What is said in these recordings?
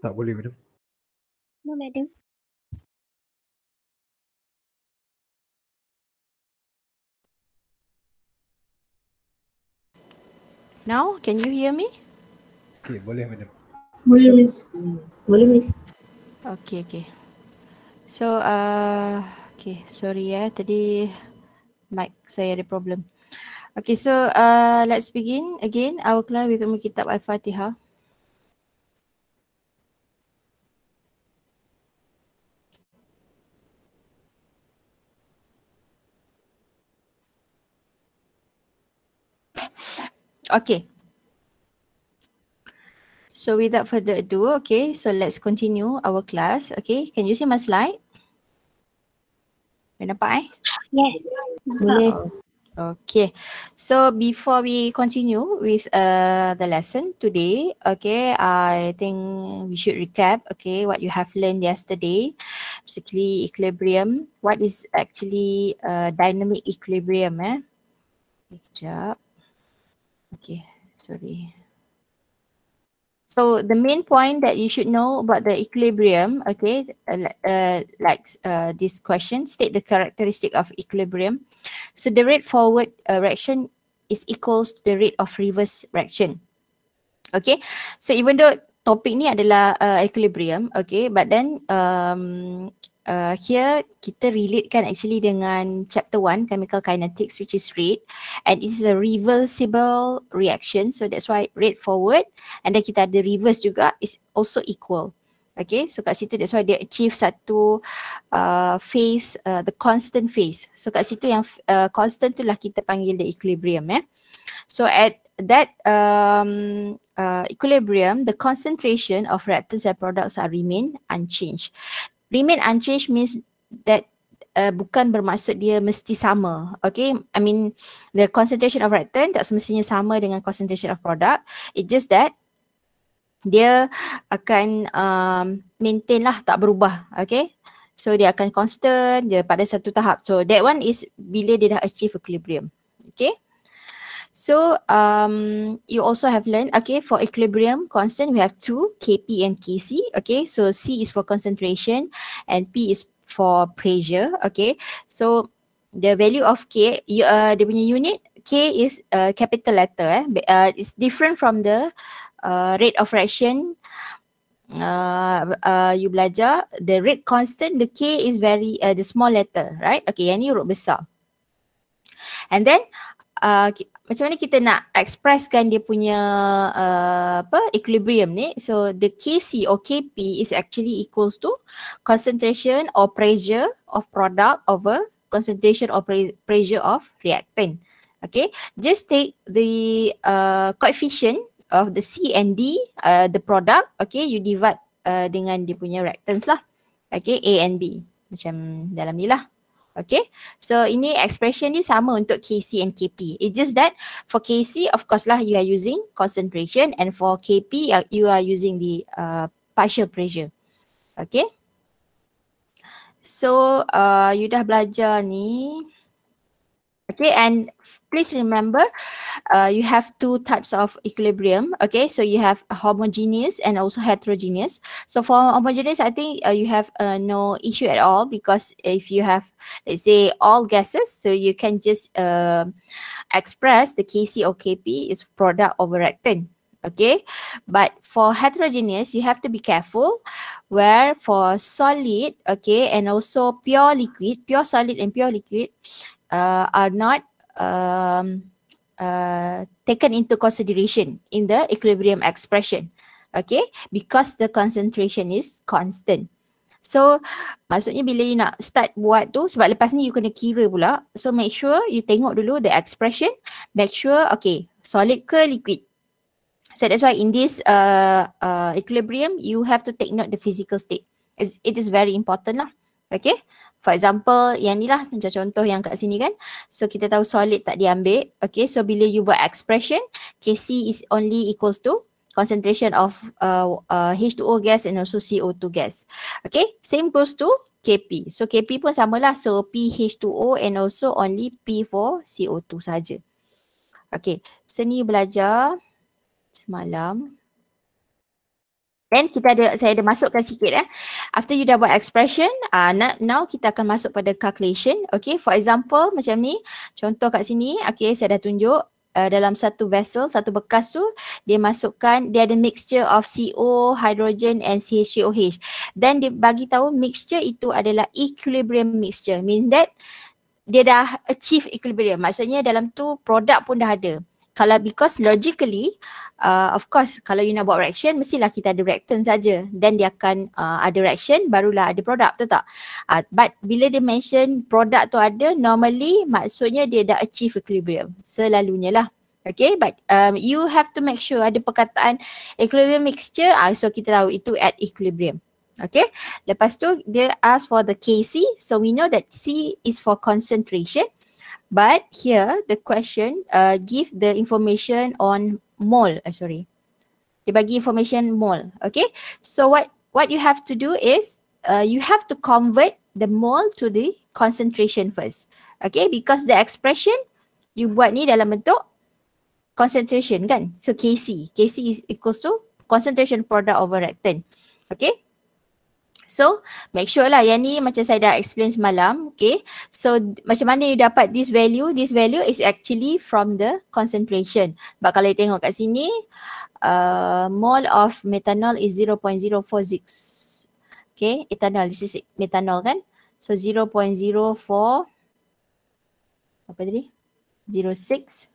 Tak boleh madam. No madam. Now, can you hear me? Okay, boleh madam. Boleh miss. Boleh miss. Okay, okay. So, uh, okay, sorry ya. Eh. Tadi mic saya ada problem. Okay, so uh, let's begin again our class with Umar Kitab Al-Fatihah. Okay. So without further ado, okay, so let's continue our class. Okay, can you see my slide? Boleh nampak eh? Yes. Boleh. Okay. So before we continue with uh, the lesson today, okay, I think we should recap, okay, what you have learned yesterday. Basically equilibrium. What is actually uh, dynamic equilibrium eh? Sekejap. Okay, sorry. So the main point that you should know about the equilibrium, okay, uh, uh, like uh, this question, state the characteristic of equilibrium. So the rate forward uh, reaction is equals to the rate of reverse reaction. Okay, so even though topik ni adalah uh, equilibrium, okay, but then um, uh, here kita relate kan actually dengan chapter 1 chemical kinetics which is red and it is a reversible reaction so that's why red forward and then kita ada reverse juga is also equal okay so kat situ that's why they achieve satu uh, phase uh, the constant phase so kat situ yang uh, constant tu lah kita panggil the equilibrium eh so at that um, uh, equilibrium the concentration of reactants and products are remain unchanged remain unchanged means that uh, bukan bermaksud dia mesti sama. Okay, I mean the concentration of reactant tak semestinya sama dengan concentration of product. It just that dia akan um, maintain lah tak berubah. Okay, so dia akan constant dia pada satu tahap. So that one is bila dia dah achieve equilibrium. Okay. So um, you also have learned, okay, for equilibrium constant, we have two, Kp and Kc, okay? So C is for concentration and P is for pressure, okay? So the value of K, uh, dia punya unit, K is uh, capital letter, eh? Uh, it's different from the uh, rate of fraction uh, uh, you belajar the rate constant the K is very uh, the small letter right okay yang ni huruf besar and then uh, macam mana kita nak expresskan dia punya uh, apa equilibrium ni so the kc or kp is actually equals to concentration or pressure of product over concentration or pressure of reactant okay just take the uh, coefficient of the c and d uh, the product okay you divide uh, dengan dia punya reactants lah okay a and b macam dalam ni lah Okay, so ini expression ni sama untuk KC and KP. It's just that for KC, of course lah, you are using concentration and for KP, you are using the uh, partial pressure. Okay. So, uh, you dah belajar ni. Okay, and please remember uh, you have two types of equilibrium okay so you have homogeneous and also heterogeneous so for homogeneous i think uh, you have uh, no issue at all because if you have let's say all gases so you can just um, express the kc or kp is product over reactant okay but for heterogeneous you have to be careful where for solid okay and also pure liquid pure solid and pure liquid uh, are not um, uh, taken into consideration in the equilibrium expression. Okay, because the concentration is constant. So, maksudnya bila you nak start buat tu, sebab lepas ni you kena kira pula. So, make sure you tengok dulu the expression. Make sure, okay, solid ke liquid. So, that's why in this uh, uh, equilibrium, you have to take note the physical state. It's, it is very important lah. Okay. For example, yang ni lah macam contoh yang kat sini kan. So kita tahu solid tak diambil. Okay, so bila you buat expression, Kc is only equals to concentration of uh, uh, H2O gas and also CO2 gas. Okay, same goes to Kp. So Kp pun samalah. So PH2O and also only p for co 2 saja. Okay, so ni belajar semalam. Then kita ada, saya ada masukkan sikit eh. After you dah buat expression, uh, now kita akan masuk pada calculation. Okay, for example macam ni. Contoh kat sini, okay saya dah tunjuk. Uh, dalam satu vessel, satu bekas tu dia masukkan, dia ada mixture of CO, hydrogen and CHCOH. Then dia bagi tahu mixture itu adalah equilibrium mixture. Means that dia dah achieve equilibrium. Maksudnya dalam tu produk pun dah ada. Kalau because logically uh, of course kalau you nak buat reaction mestilah kita ada reactant saja then dia akan uh, ada reaction barulah ada produk tu tak uh, but bila dia mention produk tu ada normally maksudnya dia dah achieve equilibrium selalunya lah Okay but um, you have to make sure ada perkataan equilibrium mixture uh, so kita tahu itu at equilibrium Okay lepas tu dia ask for the KC so we know that C is for concentration But here the question uh, give the information on mole uh, sorry dia bagi information mole okay so what what you have to do is uh, you have to convert the mole to the concentration first okay because the expression you buat ni dalam bentuk concentration kan so kc kc is equals to concentration product over reactant okay So make sure lah yang ni macam saya dah explain semalam okay. So macam mana you dapat this value? This value is actually from the concentration. But kalau you tengok kat sini uh, mole of methanol is 0.046. Okay ethanol this is methanol kan. So 0.04 apa tadi? 06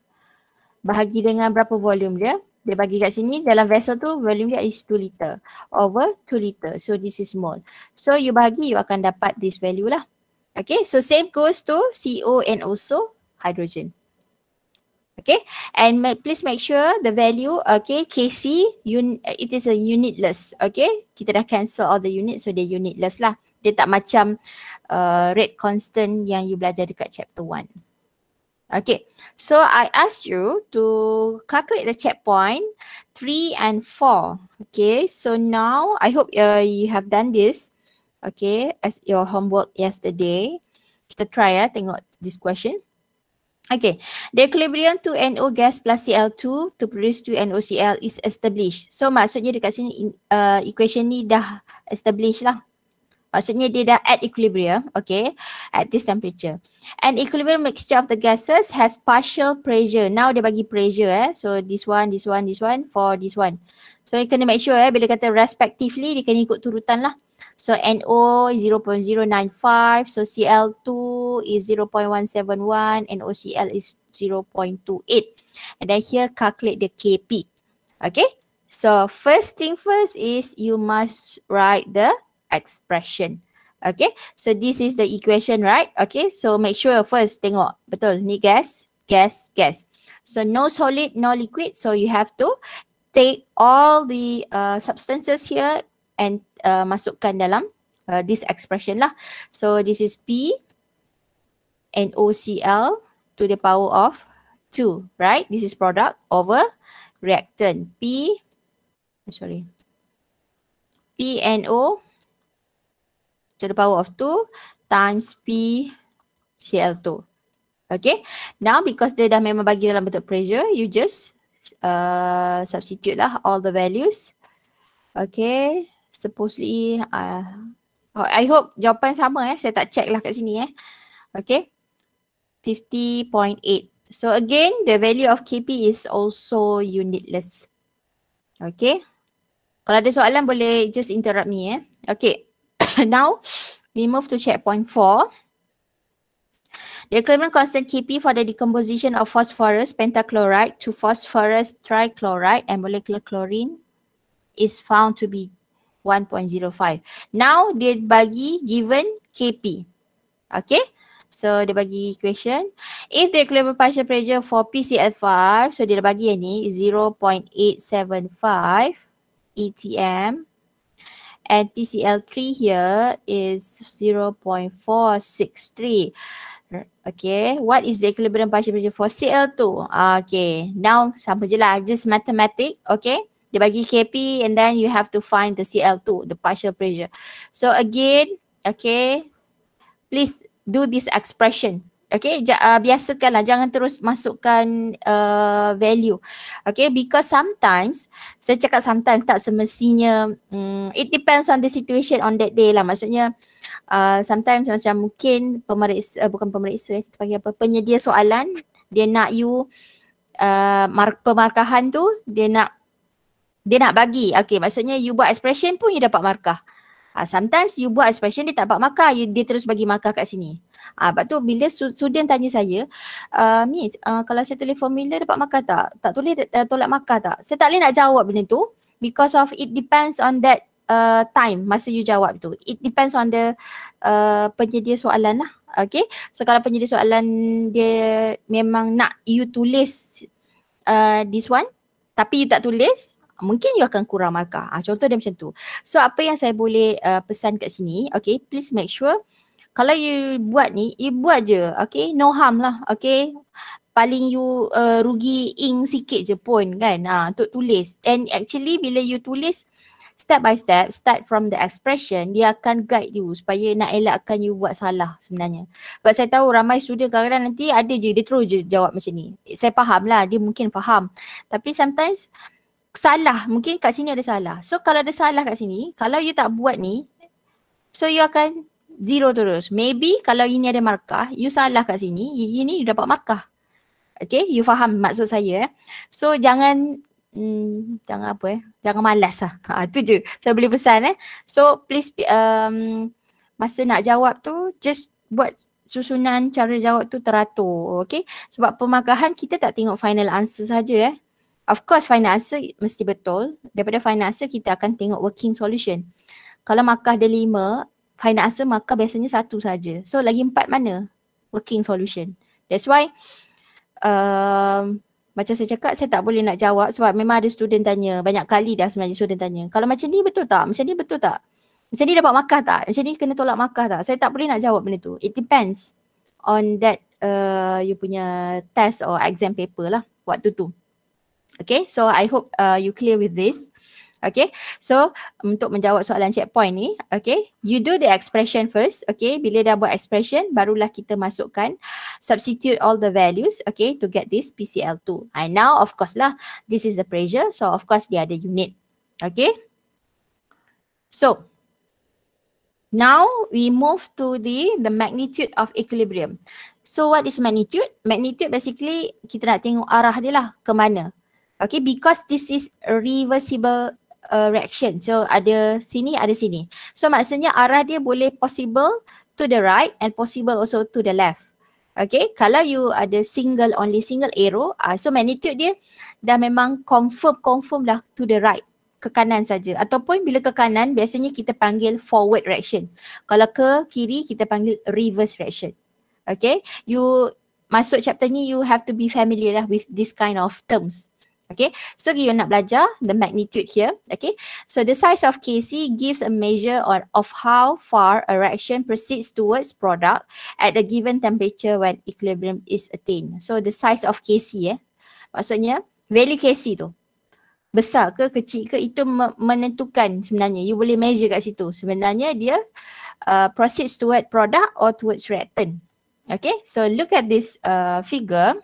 bahagi dengan berapa volume dia? dia bagi kat sini dalam vessel tu volume dia is 2 liter over 2 liter. So this is mole. So you bagi, you akan dapat this value lah. Okay so same goes to CO and also hydrogen. Okay and ma- please make sure the value okay KC un- it is a unitless okay. Kita dah cancel all the unit so dia unitless lah. Dia tak macam uh, rate constant yang you belajar dekat chapter 1. Okay, so I ask you to calculate the checkpoint three and four. Okay, so now I hope uh, you have done this. Okay, as your homework yesterday. Kita try ya, tengok this question. Okay, the equilibrium 2NO gas plus Cl2 to produce 2NOCl is established. So maksudnya dekat sini uh, equation ni dah established lah. Maksudnya dia dah at equilibrium, okay, at this temperature. an equilibrium mixture of the gases has partial pressure. Now dia bagi pressure eh. So this one, this one, this one for this one. So you kena make sure eh bila kata respectively dia kena ikut turutan lah. So NO 0.095, so Cl2 is 0.171 and OCl is 0.28. And then here calculate the Kp. Okay, so first thing first is you must write the expression. Okay, so this is the equation, right? Okay, so make sure first tengok. Betul, ni gas, gas, gas. So no solid, no liquid. So you have to take all the uh, substances here and uh, masukkan dalam uh, this expression lah. So this is P and OCl to the power of 2, right? This is product over reactant. P, sorry. P and O to the power of 2 times P Cl2. Okay. Now because dia dah memang bagi dalam bentuk pressure, you just uh, substitute lah all the values. Okay. Supposedly, uh, oh, I hope jawapan sama eh. Saya tak check lah kat sini eh. Okay. 50.8. So again, the value of Kp is also unitless. Okay. Kalau ada soalan boleh just interrupt me eh. Okay. now we move to checkpoint four. The equilibrium constant Kp for the decomposition of phosphorus pentachloride to phosphorus trichloride and molecular chlorine is found to be 1.05. Now dia bagi given Kp. Okay. So dia bagi equation. If the equilibrium partial pressure for PCl5, so dia bagi yang ni 0.875 ETM and PCL3 here is 0.463. Okay, what is the equilibrium partial pressure for CL2? Okay, now sama je lah, just mathematics, okay? Dia bagi KP and then you have to find the CL2, the partial pressure. So again, okay, please do this expression, Okay, j- uh, biasakanlah jangan terus masukkan uh, value. Okay, because sometimes, saya cakap sometimes tak semestinya, um, it depends on the situation on that day lah. Maksudnya, uh, sometimes macam mungkin pemeriksa, uh, bukan pemeriksa, eh, kita panggil apa, penyedia soalan, dia nak you, uh, mark, pemarkahan tu, dia nak, dia nak bagi. Okay, maksudnya you buat expression pun you dapat markah. Uh, sometimes you buat expression dia tak dapat markah, you, dia terus bagi markah kat sini. Ah, sebab tu bila student tanya saya, uh, Miss, uh, kalau saya tulis formula dapat makar tak? Tak tulis, uh, tolak makan tak? Saya tak boleh nak jawab benda tu because of it depends on that uh, time masa you jawab tu. It depends on the uh, penyedia soalan lah. Okay. So kalau penyedia soalan dia memang nak you tulis uh, this one tapi you tak tulis, mungkin you akan kurang markah. Ha, contoh dia macam tu. So apa yang saya boleh uh, pesan kat sini, okay, please make sure kalau you buat ni, you buat je. Okay, no harm lah. Okay, paling you uh, rugi ink sikit je pun kan ha, untuk tulis. And actually bila you tulis step by step, start from the expression, dia akan guide you supaya nak elakkan you buat salah sebenarnya. Sebab saya tahu ramai student kadang-kadang nanti ada je, dia terus je jawab macam ni. Saya faham lah, dia mungkin faham. Tapi sometimes salah, mungkin kat sini ada salah. So kalau ada salah kat sini, kalau you tak buat ni, so you akan zero terus. Maybe kalau ini ada markah, you salah kat sini, ini you dapat markah. Okay, you faham maksud saya. Eh? So jangan, hmm, jangan apa eh, jangan malas lah. Ha, tu je, saya boleh pesan eh. So please, um, masa nak jawab tu, just buat susunan cara jawab tu teratur. Okay, sebab pemakahan kita tak tengok final answer saja eh. Of course final answer mesti betul. Daripada final answer kita akan tengok working solution. Kalau markah dia lima, final answer markah biasanya satu saja. So lagi empat mana working solution. That's why um, macam saya cakap saya tak boleh nak jawab sebab memang ada student tanya. Banyak kali dah sebenarnya student tanya. Kalau macam ni betul tak? Macam ni betul tak? Macam ni dapat markah tak? Macam ni kena tolak markah tak? Saya tak boleh nak jawab benda tu. It depends on that uh, you punya test or exam paper lah waktu tu. Okay, so I hope uh, you clear with this. Okay, so untuk menjawab soalan checkpoint ni, okay, you do the expression first, okay, bila dah buat expression, barulah kita masukkan, substitute all the values, okay, to get this PCL2. And now, of course lah, this is the pressure, so of course dia ada unit, okay. So, now we move to the the magnitude of equilibrium. So, what is magnitude? Magnitude basically, kita nak tengok arah dia lah, kemana, Okay, because this is reversible uh, reaction. So ada sini, ada sini. So maksudnya arah dia boleh possible to the right and possible also to the left. Okay, kalau you ada single only single arrow, uh, so magnitude dia dah memang confirm confirm lah to the right ke kanan saja ataupun bila ke kanan biasanya kita panggil forward reaction. Kalau ke kiri kita panggil reverse reaction. Okay, you masuk chapter ni you have to be familiar lah with this kind of terms. Okay, so you nak belajar the magnitude here. Okay, so the size of KC gives a measure on, of how far a reaction proceeds towards product at a given temperature when equilibrium is attained. So the size of KC eh, maksudnya value KC tu besar ke kecil ke itu menentukan sebenarnya. You boleh measure kat situ. Sebenarnya dia uh, proceeds towards product or towards reactant. Okay, so look at this uh, figure.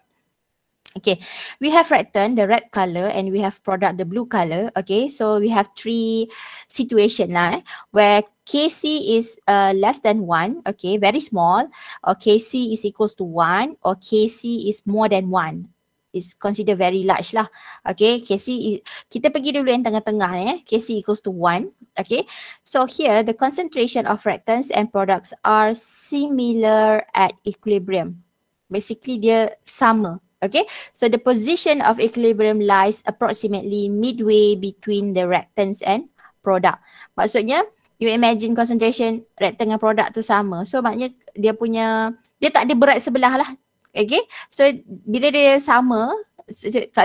Okay, we have rectum, the red color, and we have product, the blue color. Okay, so we have three situation lah, eh, where KC is uh, less than one, okay, very small, or KC is equals to one, or KC is more than one. is considered very large lah. Okay, KC, kita pergi dulu yang tengah-tengah eh. KC equals to one, okay. So here, the concentration of rectans and products are similar at equilibrium. Basically, dia sama Okay, so the position of equilibrium lies approximately midway between the reactants and product. Maksudnya, you imagine concentration reactant dengan product tu sama. So, maknanya dia punya, dia tak ada berat sebelah lah. Okay, so bila dia sama,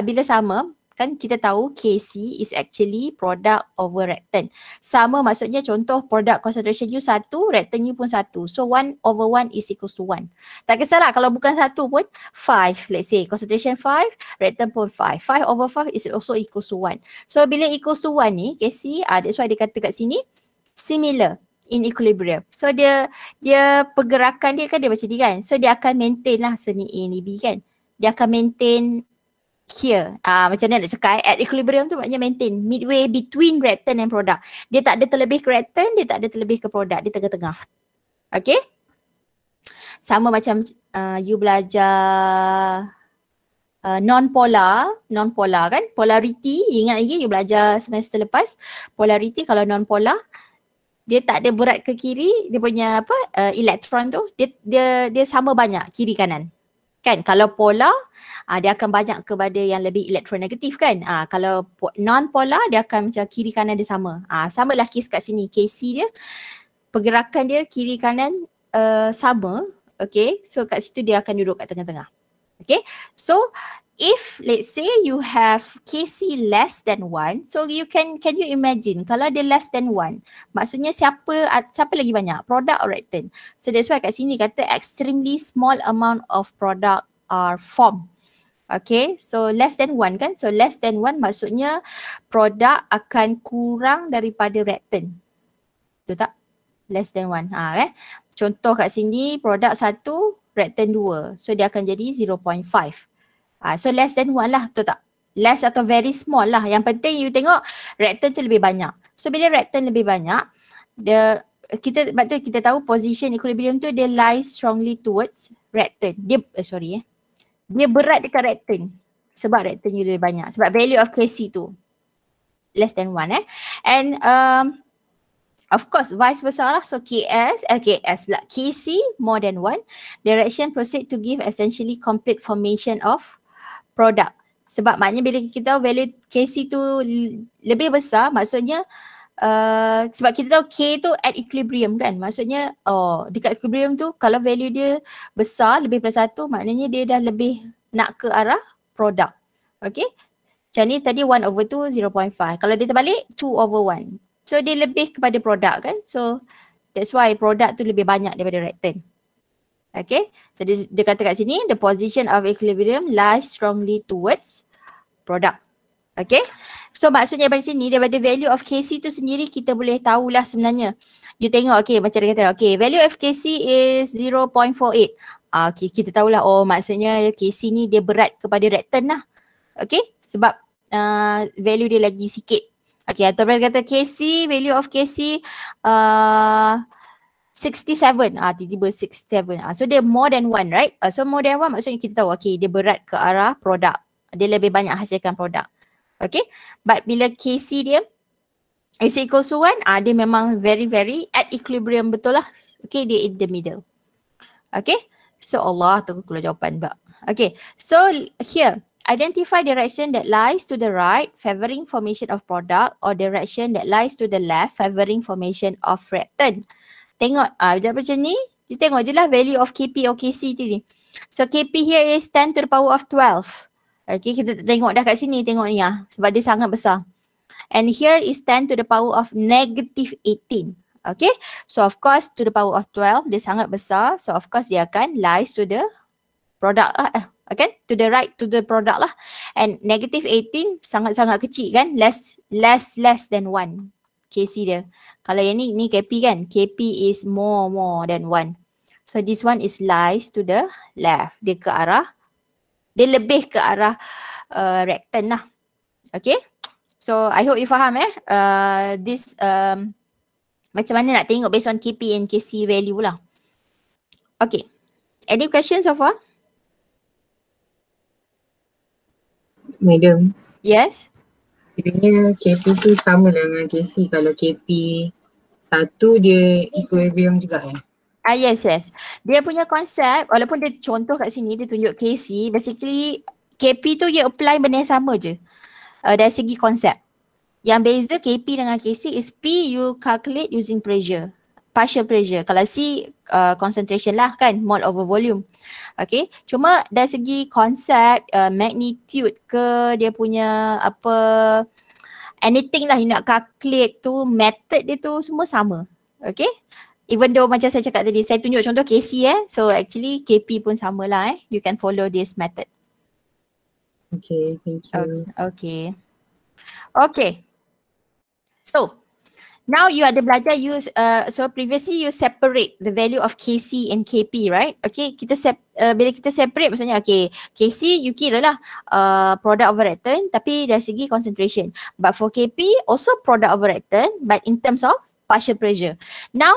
bila sama, kan kita tahu KC is actually product over reactant. Sama maksudnya contoh product concentration you satu, reactant you pun satu. So one over one is equals to one. Tak kisahlah kalau bukan satu pun five. Let's say concentration five, reactant pun five. Five over five is also equals to one. So bila equals to one ni KC, uh, ah, that's why dia kata kat sini similar in equilibrium. So dia dia pergerakan dia kan dia macam ni kan. So dia akan maintain lah. So ni A ni B kan. Dia akan maintain here. uh, macam mana nak cakap eh? at equilibrium tu maknanya maintain midway between return and product. Dia tak ada terlebih ke return, dia tak ada terlebih ke product, dia tengah-tengah. Okay? Sama macam uh, you belajar Uh, non-polar, non-polar kan? Polarity, ingat lagi you belajar semester lepas Polarity kalau non-polar Dia tak ada berat ke kiri, dia punya apa, uh, elektron tu dia, dia dia sama banyak kiri kanan kan kalau polar uh, dia akan banyak kepada yang lebih elektronegatif kan uh, kalau non polar dia akan macam kiri kanan dia sama uh, sama lah kes kat sini KC dia pergerakan dia kiri kanan uh, sama okay so kat situ dia akan duduk kat tengah-tengah okay so if let's say you have KC less than one, so you can can you imagine kalau dia less than one, maksudnya siapa siapa lagi banyak product or return. So that's why kat sini kata extremely small amount of product are formed. Okay, so less than one kan? So less than one maksudnya produk akan kurang daripada return. Betul tak? Less than one. Ha, eh? Contoh kat sini produk satu, return dua. So dia akan jadi Uh, so less than one lah betul tak? Less atau very small lah. Yang penting you tengok rectan tu lebih banyak. So bila rectan lebih banyak, the kita sebab tu kita tahu position equilibrium tu dia lies strongly towards rectan. Dia uh, sorry eh. Dia berat dekat rectan sebab rectan you lebih banyak. Sebab value of Kc tu less than one eh. And um, Of course, vice versa lah. So Ks, eh, Ks pula. Kc more than one. Direction proceed to give essentially complete formation of produk. Sebab maknanya bila kita tahu value KC tu lebih besar, maksudnya uh, sebab kita tahu K tu at equilibrium kan. Maksudnya oh dekat equilibrium tu kalau value dia besar lebih daripada satu, maknanya dia dah lebih nak ke arah produk. Okay. Macam ni tadi 1 over 2, 0.5. Kalau dia terbalik, 2 over 1. So dia lebih kepada produk kan. So that's why produk tu lebih banyak daripada rectangle. Okay, so dia, dia kata kat sini the position of equilibrium lies strongly towards product. Okay, so maksudnya dari sini daripada value of Kc tu sendiri kita boleh tahulah sebenarnya. You tengok okay macam dia kata okay value of Kc is 0.48. Uh, ah, okay, kita tahulah oh maksudnya Kc ni dia berat kepada reactant lah. Okay, sebab uh, value dia lagi sikit. Okay, atau berkata kata Kc, value of Kc uh, ah, 67 ah tiba-tiba 67 ah so dia more than one right uh, so more than one maksudnya kita tahu okey dia berat ke arah produk dia lebih banyak hasilkan produk okey but bila KC dia is equal to one ah dia memang very very at equilibrium betul lah okey dia in the middle okey so Allah tunggu keluar jawapan ba, okey so here Identify direction that lies to the right, favoring formation of product or direction that lies to the left, favoring formation of reactant tengok ah uh, macam ni you tengok je lah value of KP OKC ni. So KP here is 10 to the power of 12. Okay kita tengok dah kat sini tengok ni ah sebab dia sangat besar. And here is 10 to the power of negative 18. Okay so of course to the power of 12 dia sangat besar so of course dia akan lies to the product lah eh. Okay, to the right, to the product lah. And negative 18, sangat-sangat kecil kan? Less, less, less than 1. KC dia. Kalau yang ni, ni KP kan? KP is more, more than one. So this one is lies to the left. Dia ke arah, dia lebih ke arah uh, rectan lah. Okay? So I hope you faham eh. Uh, this, um, macam mana nak tengok based on KP and KC value lah. Okay. Any questions so far? Madam. Yes kiranya KP tu sama lah dengan KC kalau KP satu dia equilibrium juga kan? Ah yes yes. Dia punya konsep walaupun dia contoh kat sini dia tunjuk KC basically KP tu dia apply benda yang sama je. Uh, dari segi konsep. Yang beza KP dengan KC is P you calculate using pressure. Partial pressure. Kalau C uh, concentration lah kan. Mole over volume. Okay. Cuma dari segi konsep uh, magnitude ke dia punya apa anything lah you nak calculate tu method dia tu semua sama okay Even though macam saya cakap tadi, saya tunjuk contoh KC eh. So actually KP pun samalah eh. You can follow this method. Okay, thank you. Okay. Okay. okay. So, now you ada belajar you uh, so previously you separate the value of KC and KP right okay kita sep, uh, bila kita separate maksudnya okay KC you kira lah uh, product over return tapi dari segi concentration but for KP also product over return but in terms of partial pressure now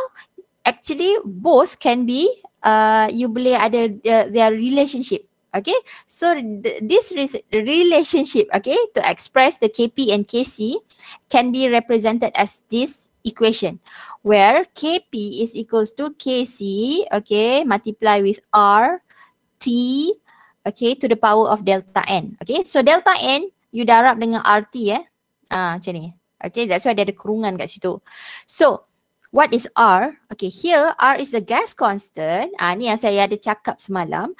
actually both can be uh, you boleh ada uh, their relationship Okay, so th- this re- relationship, okay, to express the KP and KC can be represented as this equation where KP is equals to KC, okay, multiply with R, T, okay, to the power of delta N. Okay, so delta N, you darab dengan RT, eh. Ah, macam ni. Okay, that's why dia ada kurungan kat situ. So, What is R? Okay, here R is a gas constant. Ah, ni yang saya ada cakap semalam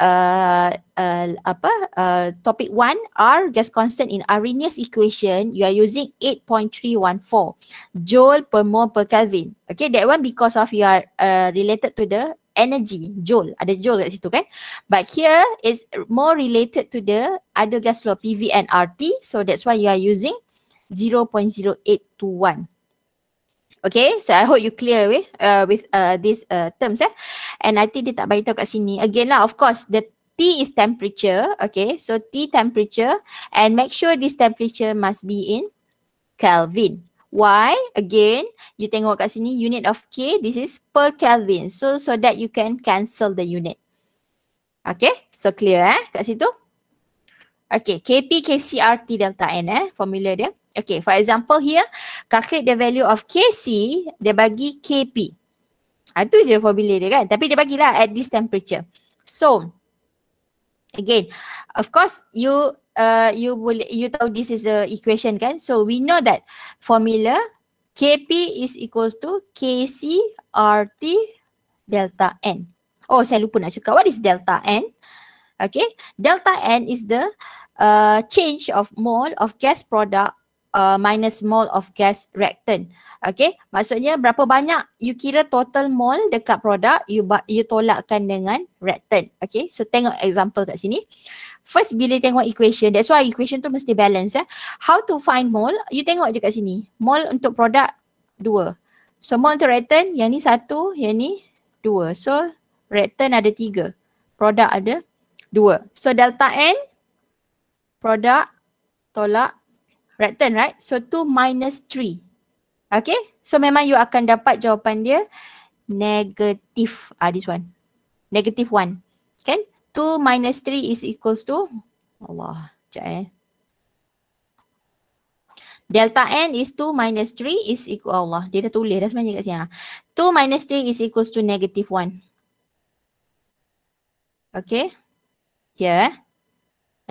uh, uh, apa uh, topic 1 R gas constant in Arrhenius equation you are using 8.314 joule per mole per Kelvin. Okay that one because of you are uh, related to the energy joule ada joule kat situ kan but here is more related to the other gas law PV and RT so that's why you are using 0.0821 Okay, so I hope you clear with, uh, with uh, this uh, terms eh. And I think dia tak beritahu kat sini. Again lah, of course, the T is temperature. Okay, so T temperature. And make sure this temperature must be in Kelvin. Why? Again, you tengok kat sini, unit of K, this is per Kelvin. So, so that you can cancel the unit. Okay, so clear eh kat situ. Okay, KP, KC, RT, delta N eh, formula dia. Okay, for example here, calculate the value of Kc, dia bagi Kp. Itu ah, je formula dia kan. Tapi dia bagilah at this temperature. So, again, of course you uh, you boleh, you tahu this is a equation kan. So, we know that formula Kp is equals to Kc Rt delta N. Oh, saya lupa nak cakap. What is delta N? Okay, delta N is the uh, change of mole of gas product uh, minus mole of gas reactant. Okay, maksudnya berapa banyak you kira total mole dekat produk you, you tolakkan dengan reactant. Okay, so tengok example kat sini. First bila tengok equation, that's why equation tu mesti balance. Eh. How to find mole, you tengok je kat sini. Mole untuk produk, dua. So mole untuk reactant, yang ni satu, yang ni dua. So reactant ada tiga, produk ada dua. So delta N, produk tolak right turn right so 2 minus 3 okay so memang you akan dapat jawapan dia negative ah this one negative 1 okay? 2 minus 3 is equals to Allah jap eh Delta N is 2 minus 3 is equal Allah. Dia dah tulis dah sebenarnya kat sini. Ha. Ah. 2 minus 3 is equals to negative 1. Okay. Here. Eh.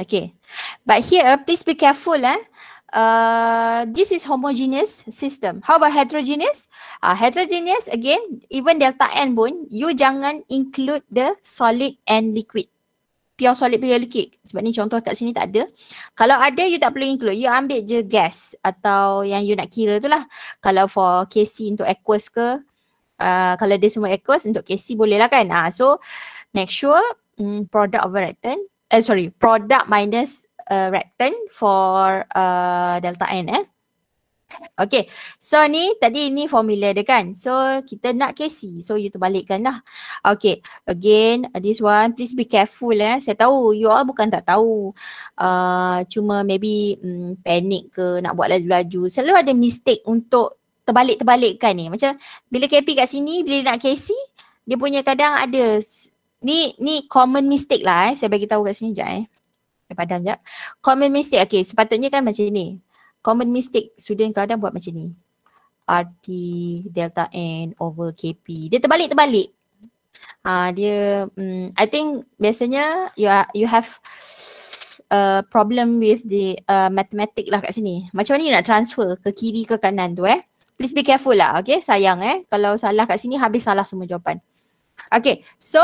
Okay. But here, ah, please be careful. Eh. Uh, this is homogeneous system. How about heterogeneous? Uh, heterogeneous, again, even delta N pun, you jangan include the solid and liquid. Pure solid, pure liquid. Sebab ni contoh kat sini tak ada. Kalau ada, you tak perlu include. You ambil je gas atau yang you nak kira tu lah. Kalau for KC untuk aqueous ke, uh, kalau dia semua aqueous, untuk KC boleh lah kan. Uh, so, make sure um, product of reactant, eh, sorry, product minus uh, rectan for uh, delta n eh. Okay, so ni tadi ni formula dia kan. So kita nak KC. So you terbalikkan lah. Okay, again this one please be careful eh. Saya tahu you all bukan tak tahu. Uh, cuma maybe hmm, panik ke nak buat laju-laju. Selalu ada mistake untuk terbalik-terbalikkan ni. Macam bila KP kat sini, bila nak KC, dia punya kadang ada. Ni ni common mistake lah eh. Saya bagi tahu kat sini je eh pakai padam sekejap. Common mistake. Okay, sepatutnya kan macam ni. Common mistake student kadang buat macam ni. RT delta N over KP. Dia terbalik-terbalik. Uh, ah, dia, um, I think biasanya you, are, you have a uh, problem with the uh, mathematics lah kat sini. Macam mana nak transfer ke kiri ke kanan tu eh. Please be careful lah. Okay, sayang eh. Kalau salah kat sini, habis salah semua jawapan. Okay, so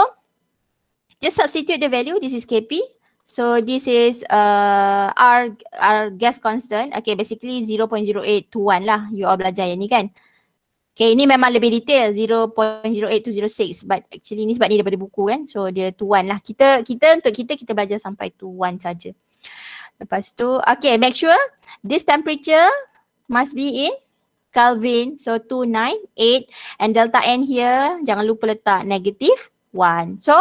just substitute the value. This is KP. So this is uh, our our gas constant. Okay, basically 0.08 to 1 lah. You all belajar yang ni kan. Okay, ini memang lebih detail 0.08 to 0.6 but actually ni sebab ni daripada buku kan. So dia to 1 lah. Kita kita untuk kita kita belajar sampai to 1 saja. Lepas tu, okay, make sure this temperature must be in Kelvin. So 298 and delta N here jangan lupa letak negative 1. So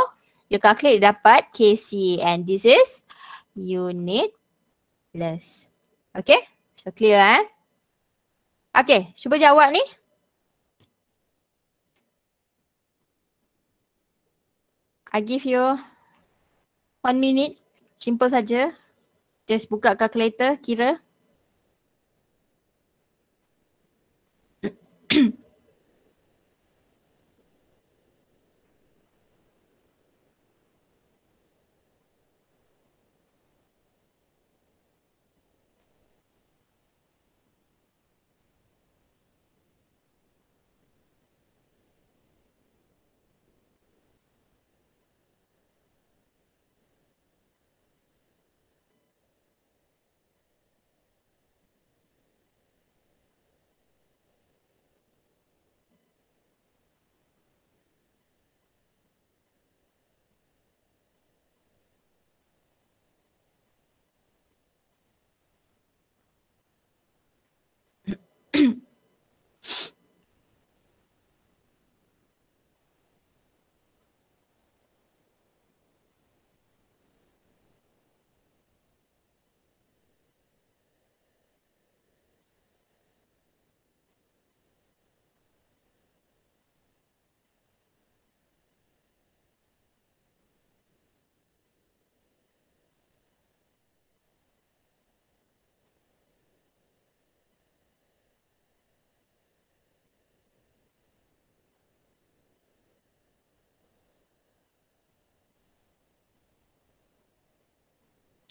you calculate dapat KC and this is unit less. Okay? So clear eh? Okay, cuba jawab ni. I give you one minute. Simple saja. Just buka calculator, kira.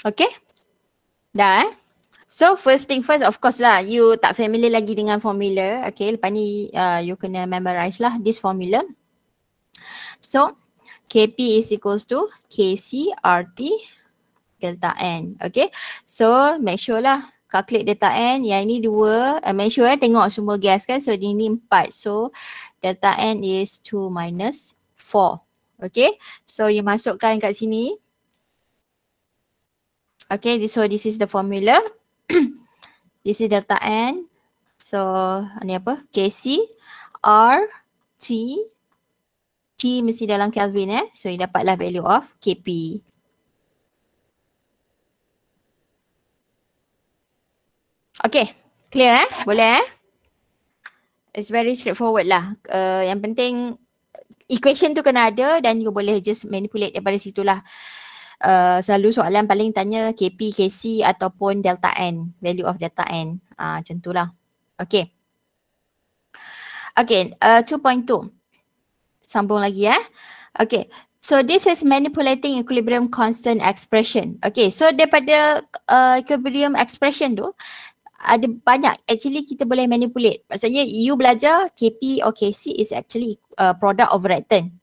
Okay. Dah eh. So first thing first of course lah you tak familiar lagi dengan formula. Okay lepas ni uh, you kena memorize lah this formula. So Kp is equals to Kc Rt delta N. Okay. So make sure lah calculate delta N. Yang ni dua. Uh, make sure eh, tengok semua gas kan. So ini empat. So delta N is two minus four. Okay. So you masukkan kat sini. Okay, this, so this is the formula. this is delta N. So, ni apa? Kc, R, T. T mesti dalam Kelvin eh. So, you dapatlah value of Kp. Okay, clear eh? Boleh eh? It's very straightforward lah. Uh, yang penting, equation tu kena ada dan you boleh just manipulate daripada situ lah. Uh, selalu soalan paling tanya KP, KC ataupun delta N, value of delta N. Uh, macam tu lah. Okay. Okay, uh, 2.2. Sambung lagi eh. Okay, so this is manipulating equilibrium constant expression. Okay, so daripada uh, equilibrium expression tu, ada banyak actually kita boleh manipulate. Maksudnya you belajar KP or KC is actually uh, product of reactant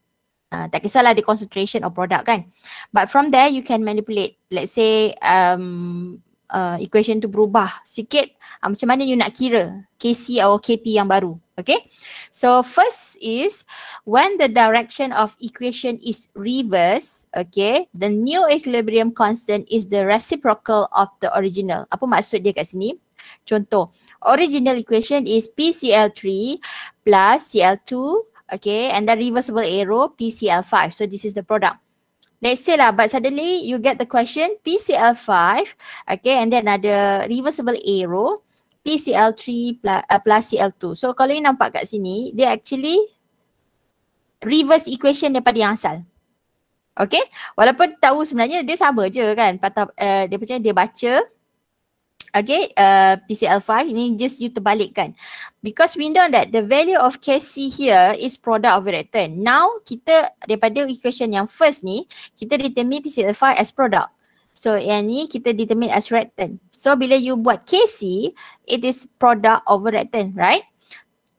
uh, tak kisahlah the concentration of product kan but from there you can manipulate let's say um, uh, equation tu berubah sikit uh, macam mana you nak kira KC atau KP yang baru okay so first is when the direction of equation is reverse okay the new equilibrium constant is the reciprocal of the original apa maksud dia kat sini contoh original equation is PCl3 plus Cl2 okay and then reversible arrow PCL5 so this is the product let's say lah but suddenly you get the question PCL5 okay and then ada reversible arrow PCL3 plus, uh, plus CL2 so kalau you nampak kat sini they actually reverse equation daripada yang asal okay walaupun tahu sebenarnya dia sama je kan patah uh, dia macam dia baca okay uh, PCL5 ini just you terbalikkan because we know that the value of KC here is product of return. Now kita daripada equation yang first ni kita determine PCL5 as product. So yang ni kita determine as return. So bila you buat KC it is product over return right?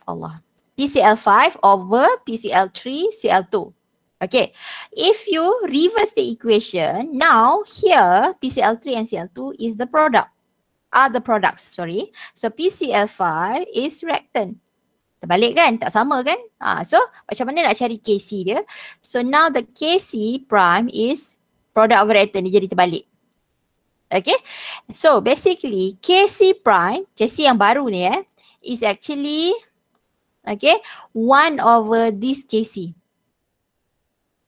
Allah. PCL5 over PCL3 CL2. Okay, if you reverse the equation, now here PCL3 and CL2 is the product other products, sorry. So PCl5 is reactant. Terbalik kan? Tak sama kan? Ha, so macam mana nak cari KC dia? So now the KC prime is product of reactant. Dia jadi terbalik. Okay. So basically KC prime, KC yang baru ni eh, is actually okay, one over this KC.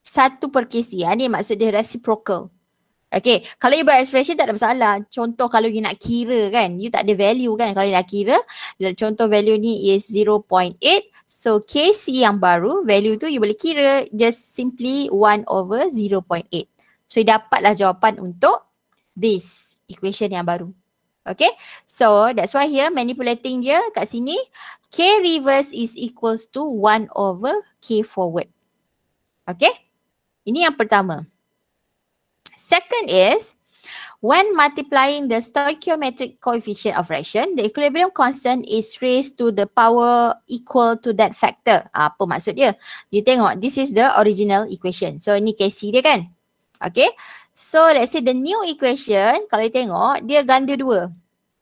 Satu per KC. Ini ha? maksud dia reciprocal. Okay, kalau you buat expression tak ada masalah. Contoh kalau you nak kira kan, you tak ada value kan. Kalau you nak kira, contoh value ni is 0.8. So KC yang baru, value tu you boleh kira just simply 1 over 0.8. So you dapatlah jawapan untuk this equation yang baru. Okay, so that's why here manipulating dia kat sini, K reverse is equals to 1 over K forward. Okay, ini yang pertama. Second is when multiplying the stoichiometric coefficient of reaction, the equilibrium constant is raised to the power equal to that factor. Apa maksud dia? You tengok, this is the original equation. So ni Kc dia kan? Okay. So let's say the new equation, kalau you tengok, dia ganda dua.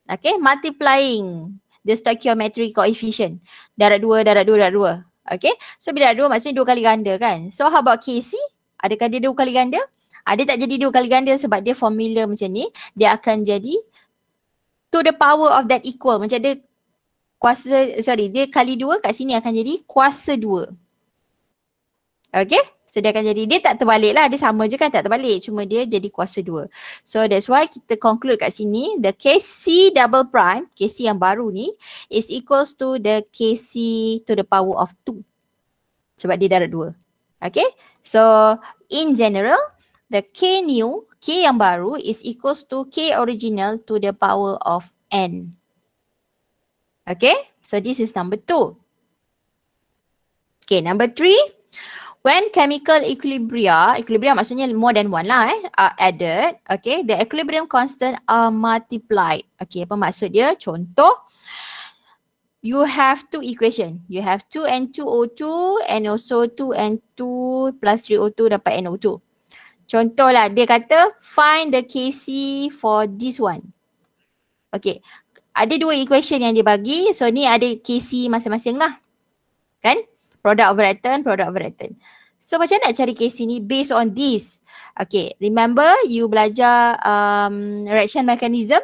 Okay, multiplying the stoichiometric coefficient. Darat dua, darat dua, darat dua. Okay, so bila dua maksudnya dua kali ganda kan? So how about Kc? Adakah dia dua kali ganda? Ada ah, uh, tak jadi dua kali ganda sebab dia formula macam ni, dia akan jadi to the power of that equal. Macam dia kuasa, sorry, dia kali dua kat sini akan jadi kuasa dua. Okay? So dia akan jadi, dia tak terbalik lah. Dia sama je kan tak terbalik. Cuma dia jadi kuasa dua. So that's why kita conclude kat sini. The KC double prime, KC yang baru ni, is equals to the KC to the power of two. Sebab dia darat dua. Okay? So in general, the k new, k yang baru is equals to k original to the power of n. Okay, so this is number two. Okay, number three, when chemical equilibria, equilibria maksudnya more than one lah eh, are added, okay, the equilibrium constant are multiplied. Okay, apa maksud dia? Contoh, you have two equation. You have 2N2O2 and also 2N2 plus 3O2 dapat NO2. Contohlah dia kata find the KC for this one. Okay. Ada dua equation yang dia bagi. So ni ada KC masing-masing lah. Kan? Product over return, product over return. So macam nak cari KC ni based on this. Okay. Remember you belajar um, reaction mechanism.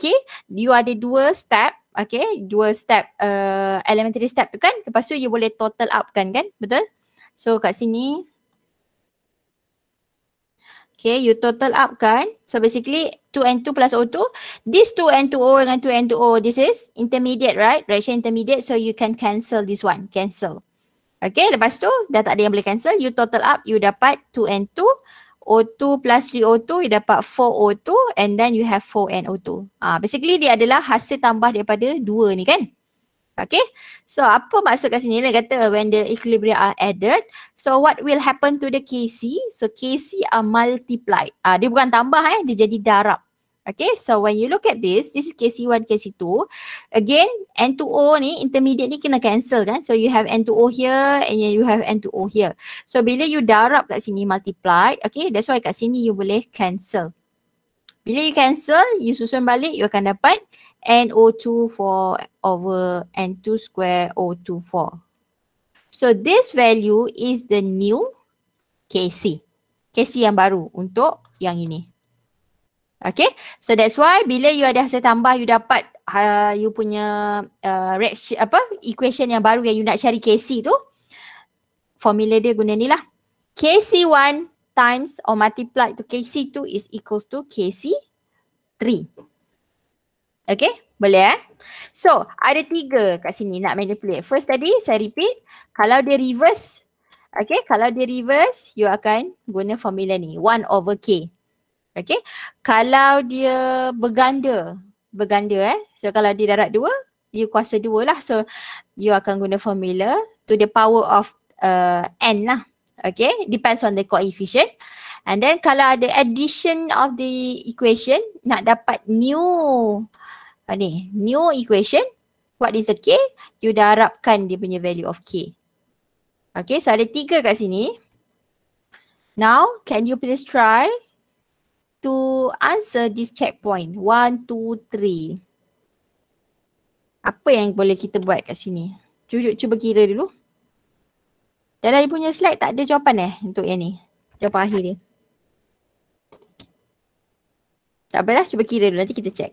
Okay. You ada dua step. Okay. Dua step. Uh, elementary step tu kan. Lepas tu you boleh total up kan kan. Betul? So kat sini Okay, you total up kan. So basically 2N2 plus O2. This 2N2O dengan 2N2O, this is intermediate right? Reaction intermediate. So you can cancel this one. Cancel. Okay, lepas tu dah tak ada yang boleh cancel. You total up, you dapat 2N2. O2 plus 3O2, you dapat 4O2 and then you have 4NO2. Ah, uh, basically dia adalah hasil tambah daripada dua ni kan. Okay, so apa maksud kat sini? Dia kata when the equilibria are added, so what will happen to the Kc? So Kc are multiplied. Uh, dia bukan tambah eh, dia jadi darab. Okay, so when you look at this, this is Kc1, Kc2. Again, N2O ni intermediate ni kena cancel kan. So you have N2O here and you have N2O here. So bila you darab kat sini multiply, okay, that's why kat sini you boleh cancel. Bila you cancel, you susun balik, you akan dapat NO2 4 over N2 square O2 4. So this value is the new KC. KC yang baru untuk yang ini. Okay. So that's why bila you ada hasil tambah you dapat uh, you punya uh, reaction, apa equation yang baru yang you nak cari KC tu. Formula dia guna ni lah. KC1 times or multiply to KC2 is equals to KC 3. Okay, boleh eh? So, ada tiga kat sini nak manipulate. First tadi, saya repeat. Kalau dia reverse, okay, kalau dia reverse, you akan guna formula ni. 1 over K. Okay, kalau dia berganda, berganda eh. So, kalau dia darat dua, you kuasa dua lah. So, you akan guna formula to the power of uh, N lah. Okay, depends on the coefficient. And then kalau ada addition of the equation, nak dapat new uh, ni new equation what is the k you dah darabkan dia punya value of k okay so ada tiga kat sini now can you please try to answer this checkpoint 1 2 3 apa yang boleh kita buat kat sini cuba cuba kira dulu dalam dia punya slide tak ada jawapan eh untuk yang ni jawapan akhir dia tak apalah cuba kira dulu nanti kita check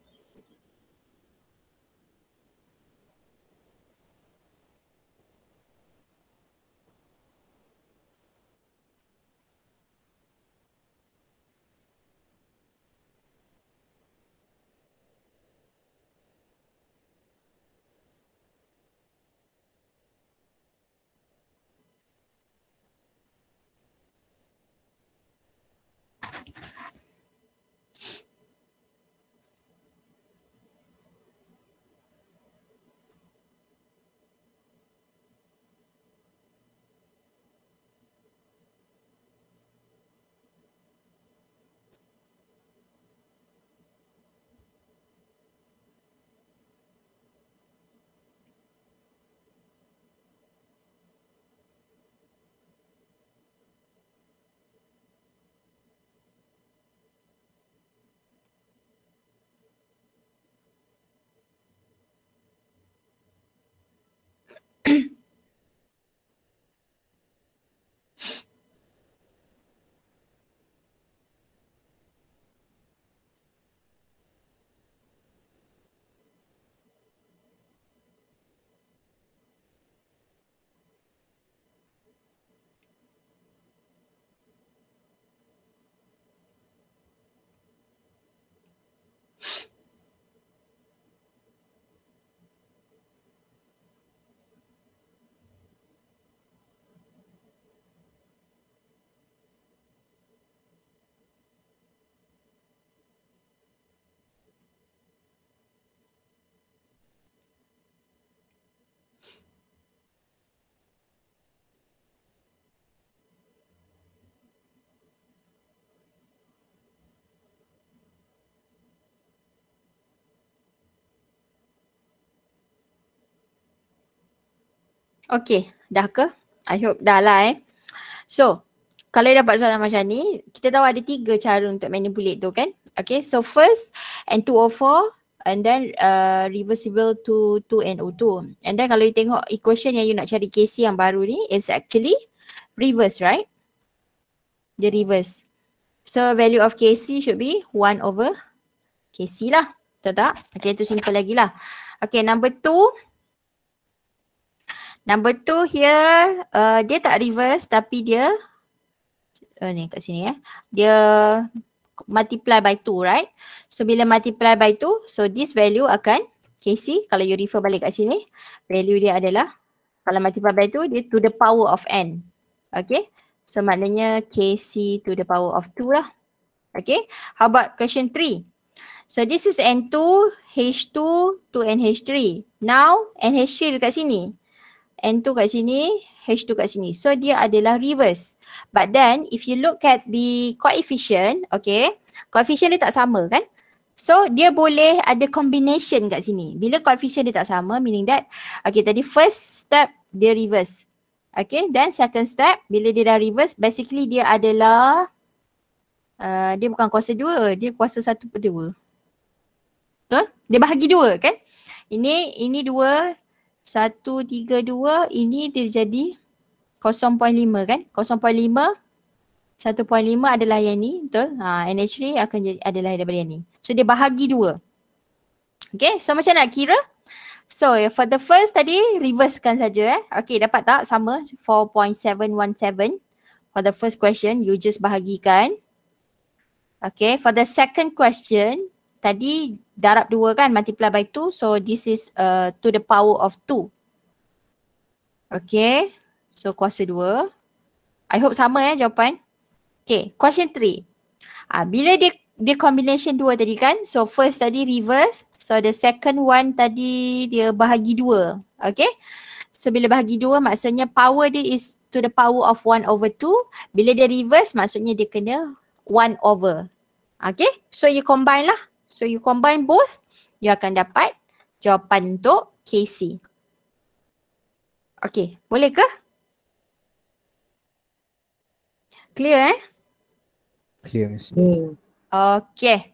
Okay, dah ke? I hope dah lah eh. So, kalau dapat soalan macam ni, kita tahu ada tiga cara untuk manipulate tu kan? Okay, so first N204 and then uh, reversible to 2NO2. And then kalau you tengok equation yang you nak cari KC yang baru ni is actually reverse, right? The reverse. So value of KC should be one over KC lah. Betul tak? Okay, tu simple lagi lah. Okay, number two, Number two here, uh, dia tak reverse tapi dia uh, ni kat sini eh. Dia multiply by two right. So bila multiply by two, so this value akan KC kalau you refer balik kat sini. Value dia adalah kalau multiply by two, dia to the power of n. Okay. So maknanya KC to the power of two lah. Okay. How about question three? So this is N2, H2, 2NH3. Now NH3 dekat sini. N tu kat sini, H tu kat sini. So dia adalah reverse. But then if you look at the coefficient, okay. Coefficient dia tak sama kan? So dia boleh ada combination kat sini. Bila coefficient dia tak sama meaning that okay tadi first step dia reverse. Okay then second step bila dia dah reverse basically dia adalah uh, dia bukan kuasa dua, dia kuasa satu per dua. Betul? Dia bahagi dua kan? Ini ini dua, 1, 3, 2 ini dia jadi 0.5 kan? 0.5 1.5 adalah yang ni betul? Ha, NH3 akan jadi adalah daripada yang ni. So dia bahagi dua. Okay so macam nak kira? So for the first tadi reversekan saja eh. Okay dapat tak sama 4.717 for the first question you just bahagikan. Okay for the second question tadi darab dua kan multiply by two so this is uh, to the power of two. Okay so kuasa dua. I hope sama ya eh, jawapan. Okay question three. Ah, bila dia dia combination dua tadi kan so first tadi reverse so the second one tadi dia bahagi dua. Okay so bila bahagi dua maksudnya power dia is to the power of one over two. Bila dia reverse maksudnya dia kena one over. Okay so you combine lah So you combine both, you akan dapat jawapan untuk KC. Okay, boleh ke? Clear eh? Clear, Miss. Okay.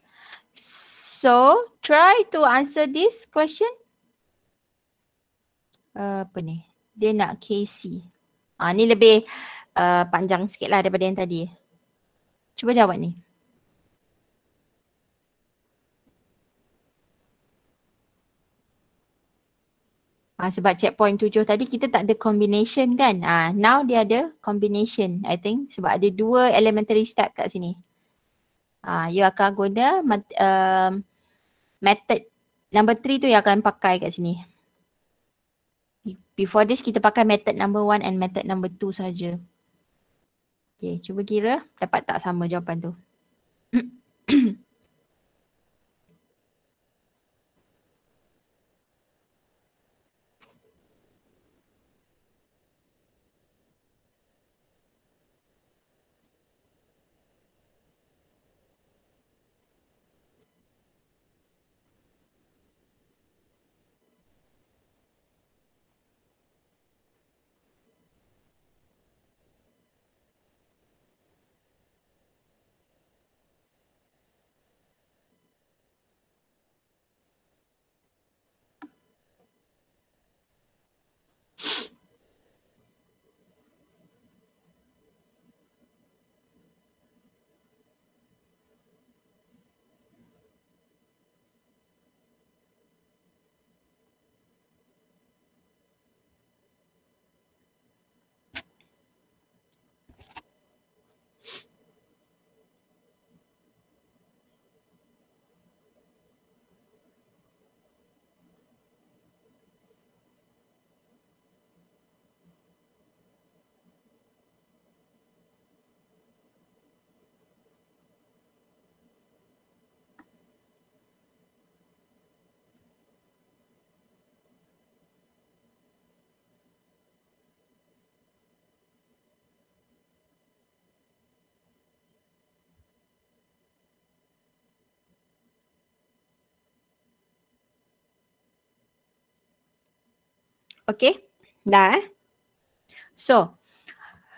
So, try to answer this question. Uh, apa ni? Dia nak KC. Ah, ni lebih uh, panjang sikit lah daripada yang tadi. Cuba jawab ni. Uh, sebab checkpoint tujuh tadi kita tak ada combination kan. Uh, now dia ada combination I think sebab ada dua elementary step kat sini. Uh, you akan guna uh, method number three tu yang akan pakai kat sini. Before this kita pakai method number one and method number two saja. Okay cuba kira dapat tak sama jawapan tu. Okay. Dah eh. So,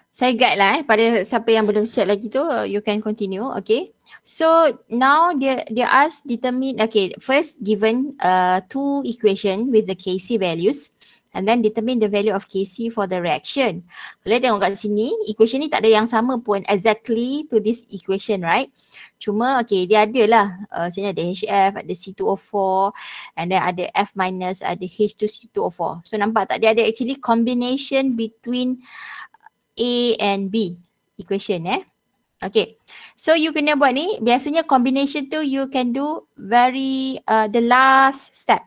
saya guide lah eh pada siapa yang belum siap lagi tu, uh, you can continue. Okay. So, now dia dia ask determine, okay, first given uh, two equation with the KC values and then determine the value of Kc for the reaction. Boleh tengok kat sini, equation ni tak ada yang sama pun exactly to this equation, right? Cuma okay, dia ada lah. Uh, sini ada HF, ada C2O4 and then ada F minus, ada H2C2O4. So nampak tak dia ada actually combination between A and B equation eh. Okay, so you kena buat ni, biasanya combination tu you can do very uh, the last step.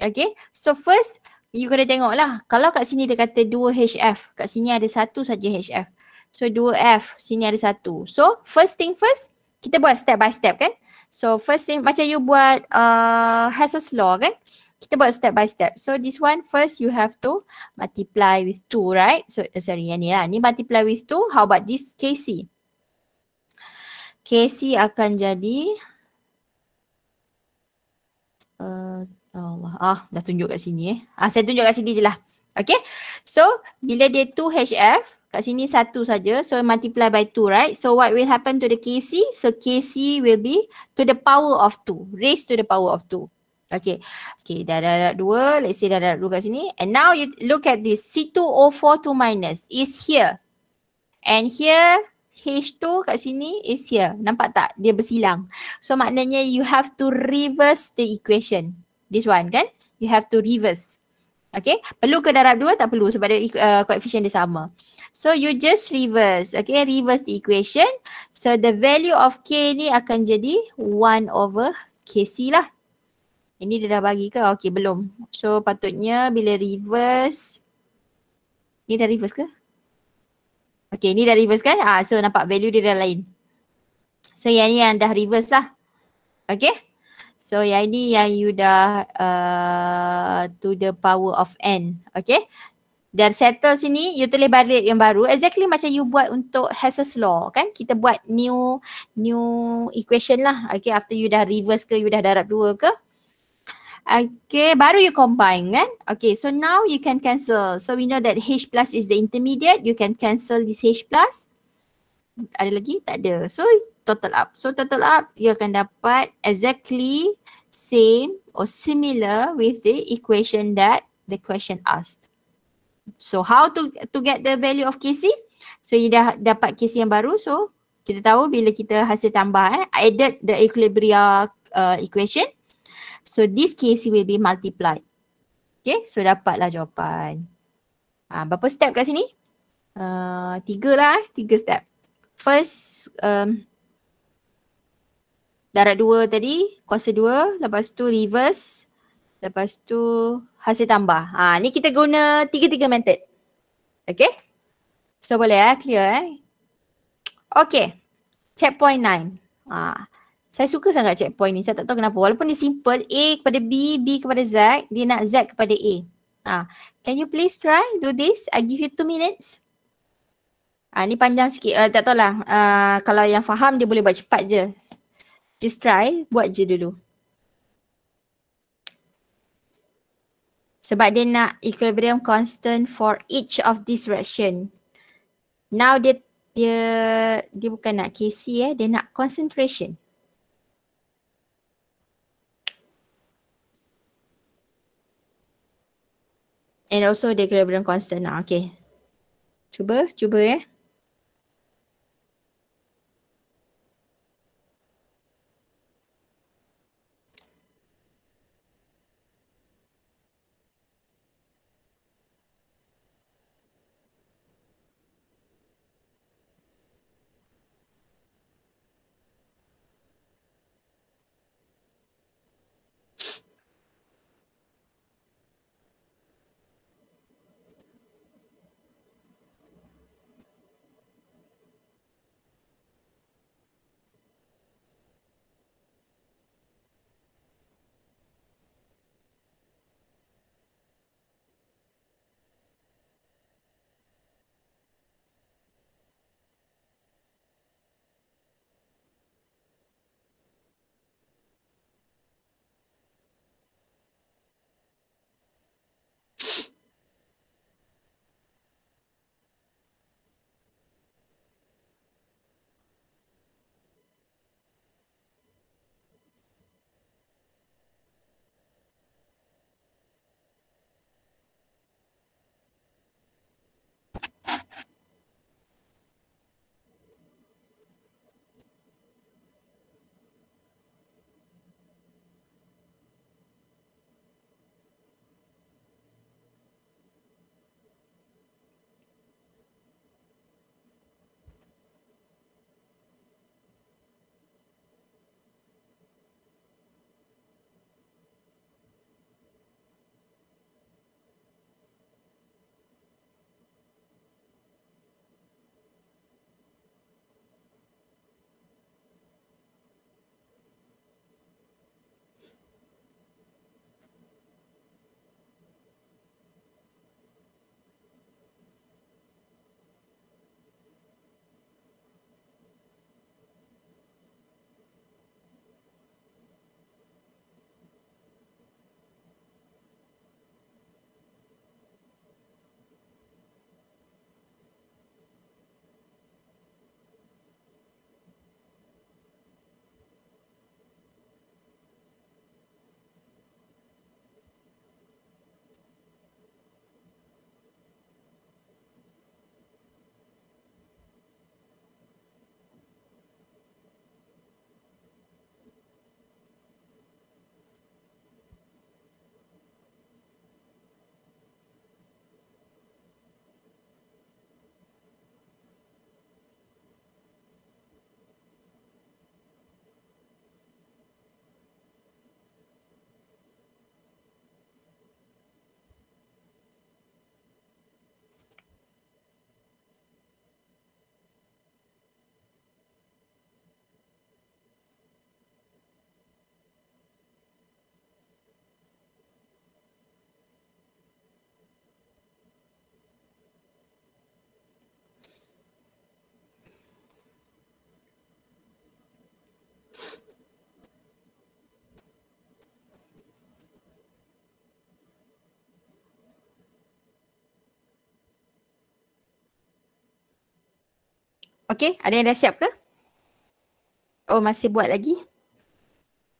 Okay, so first you kena tengok lah. Kalau kat sini dia kata 2HF, kat sini ada satu saja HF. So 2F, sini ada satu. So first thing first, kita buat step by step kan. So first thing, macam you buat uh, Hess's Law kan. Kita buat step by step. So this one first you have to multiply with 2 right. So eh, sorry yang ni lah. Ni multiply with 2. How about this KC? KC akan jadi uh, Allah. Ah, dah tunjuk kat sini eh. Ah, saya tunjuk kat sini je lah. Okay. So, bila dia 2HF, kat sini satu saja. So, multiply by 2, right? So, what will happen to the KC? So, KC will be to the power of 2. Raise to the power of 2. Okay. Okay, dah dah dua. Let's say dah darat dua kat sini. And now you look at this. C2O4 to minus is here. And here H2 kat sini is here. Nampak tak? Dia bersilang. So maknanya you have to reverse the equation this one kan you have to reverse okay perlu ke darab dua tak perlu sebab dia uh, coefficient dia sama so you just reverse okay reverse the equation so the value of k ni akan jadi 1 over kc lah ini dia dah bagi ke okay belum so patutnya bila reverse ni dah reverse ke okay ni dah reverse kan ah so nampak value dia dah lain so yang ni yang dah reverse lah okay So yang ini yang you dah uh, to the power of N. Okay. Dan settle sini you tulis balik yang baru. Exactly macam you buat untuk Hess's law kan. Kita buat new new equation lah. Okay after you dah reverse ke you dah darab dua ke. Okay baru you combine kan. Okay so now you can cancel. So we know that H plus is the intermediate. You can cancel this H plus. Ada lagi? Tak ada. So total up. So total up you akan dapat exactly same or similar with the equation that the question asked. So how to to get the value of KC? So you dah dapat KC yang baru. So kita tahu bila kita hasil tambah eh, added the equilibria uh, equation. So this KC will be multiplied. Okay, so dapatlah jawapan. Ha, berapa step kat sini? Uh, tiga lah, eh, tiga step. First, um, darat dua tadi, kuasa dua, lepas tu reverse, lepas tu hasil tambah. Ha, ni kita guna tiga-tiga method. Okay? So boleh eh, clear eh. Okay. Checkpoint nine. Ha. Saya suka sangat checkpoint ni. Saya tak tahu kenapa. Walaupun dia simple, A kepada B, B kepada Z, dia nak Z kepada A. Ha. Can you please try do this? I give you two minutes. Ha, ni panjang sikit. Uh, tak tahulah. Uh, kalau yang faham dia boleh buat cepat je. Just try, buat je dulu. Sebab dia nak equilibrium constant for each of this reaction. Now dia dia dia bukan nak KC eh, dia nak concentration. And also the equilibrium constant. Ah, okay. Cuba, cuba eh. Okay, ada yang dah siap ke? Oh, masih buat lagi?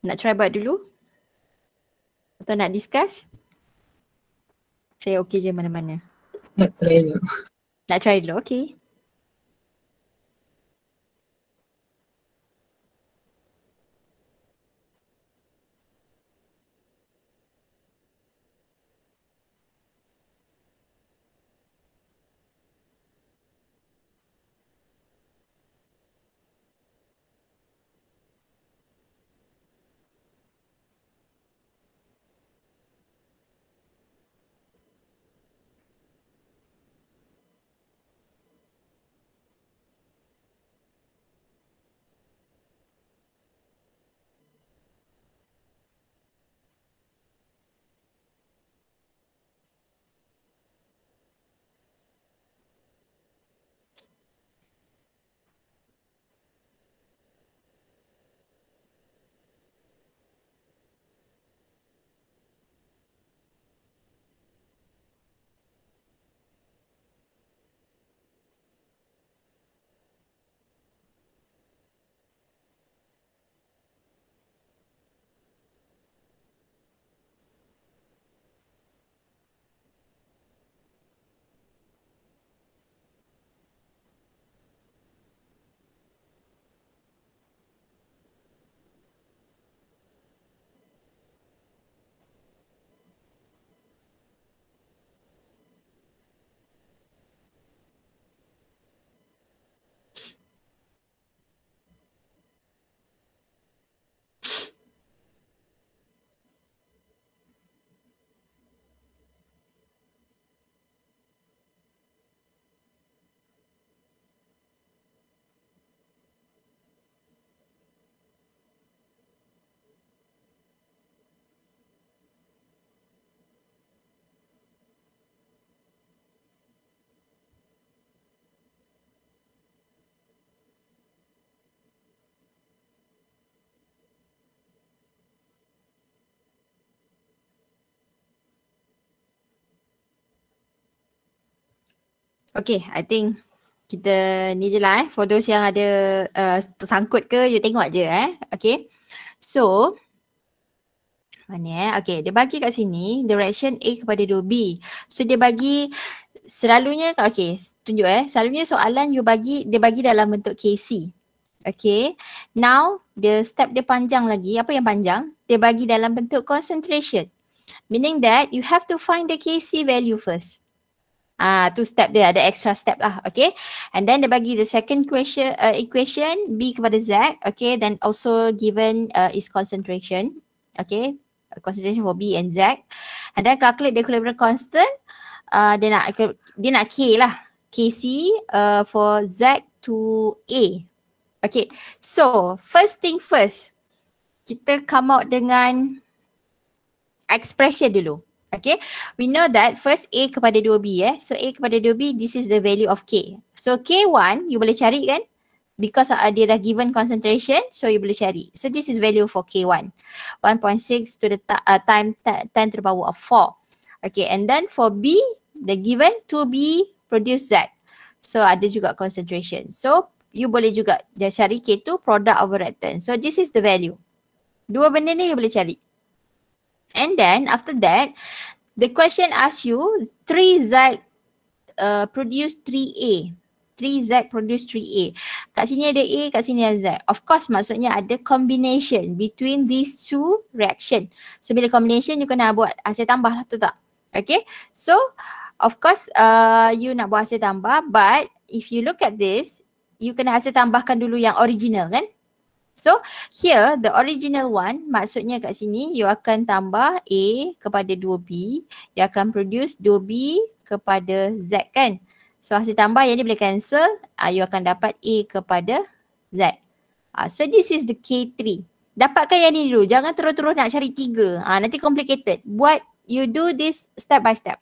Nak try buat dulu? Atau nak discuss? Saya okay je mana-mana. Nak try dulu. Nak try dulu, okay. Okay, I think kita ni je lah eh. For those yang ada uh, tersangkut ke, you tengok je eh. Okay. So, mana eh? Okay, dia bagi kat sini direction A kepada 2B. So, dia bagi selalunya, okay, tunjuk eh. Selalunya soalan you bagi, dia bagi dalam bentuk KC. Okay, now the step dia panjang lagi. Apa yang panjang? Dia bagi dalam bentuk concentration. Meaning that you have to find the KC value first. Ah, two step dia ada extra step lah. Okay. And then dia bagi the second question uh, equation B kepada Z. Okay. Then also given uh, is concentration. Okay. Concentration for B and Z. And then calculate the equilibrium constant. Uh, dia nak dia nak K lah. KC uh, for Z to A. Okay. So first thing first. Kita come out dengan expression dulu. Okay, we know that first A kepada 2B eh. So A kepada 2B, this is the value of K. So K1, you boleh cari kan? Because uh, dia dah given concentration, so you boleh cari. So this is value for K1. 1.6 to the uh, time t- 10 to the power of 4. Okay, and then for B, the given 2B produce Z. So ada juga concentration. So you boleh juga dia cari K2 product over reactant. So this is the value. Dua benda ni you boleh cari. And then after that, the question asks you 3Z uh, produce 3A. 3Z produce 3A. Kat sini ada A, kat sini ada Z. Of course maksudnya ada combination between these two reaction. So bila combination you kena buat hasil tambah lah tu tak? Okay. So of course uh, you nak buat hasil tambah but if you look at this, you kena hasil tambahkan dulu yang original kan? So here the original one maksudnya kat sini you akan tambah A kepada 2B dia akan produce 2B kepada Z kan. So hasil tambah yang ni boleh cancel uh, you akan dapat A kepada Z. Uh, so this is the K3. Dapatkan yang ni dulu. Jangan terus-terus nak cari tiga. Ah uh, nanti complicated. Buat you do this step by step.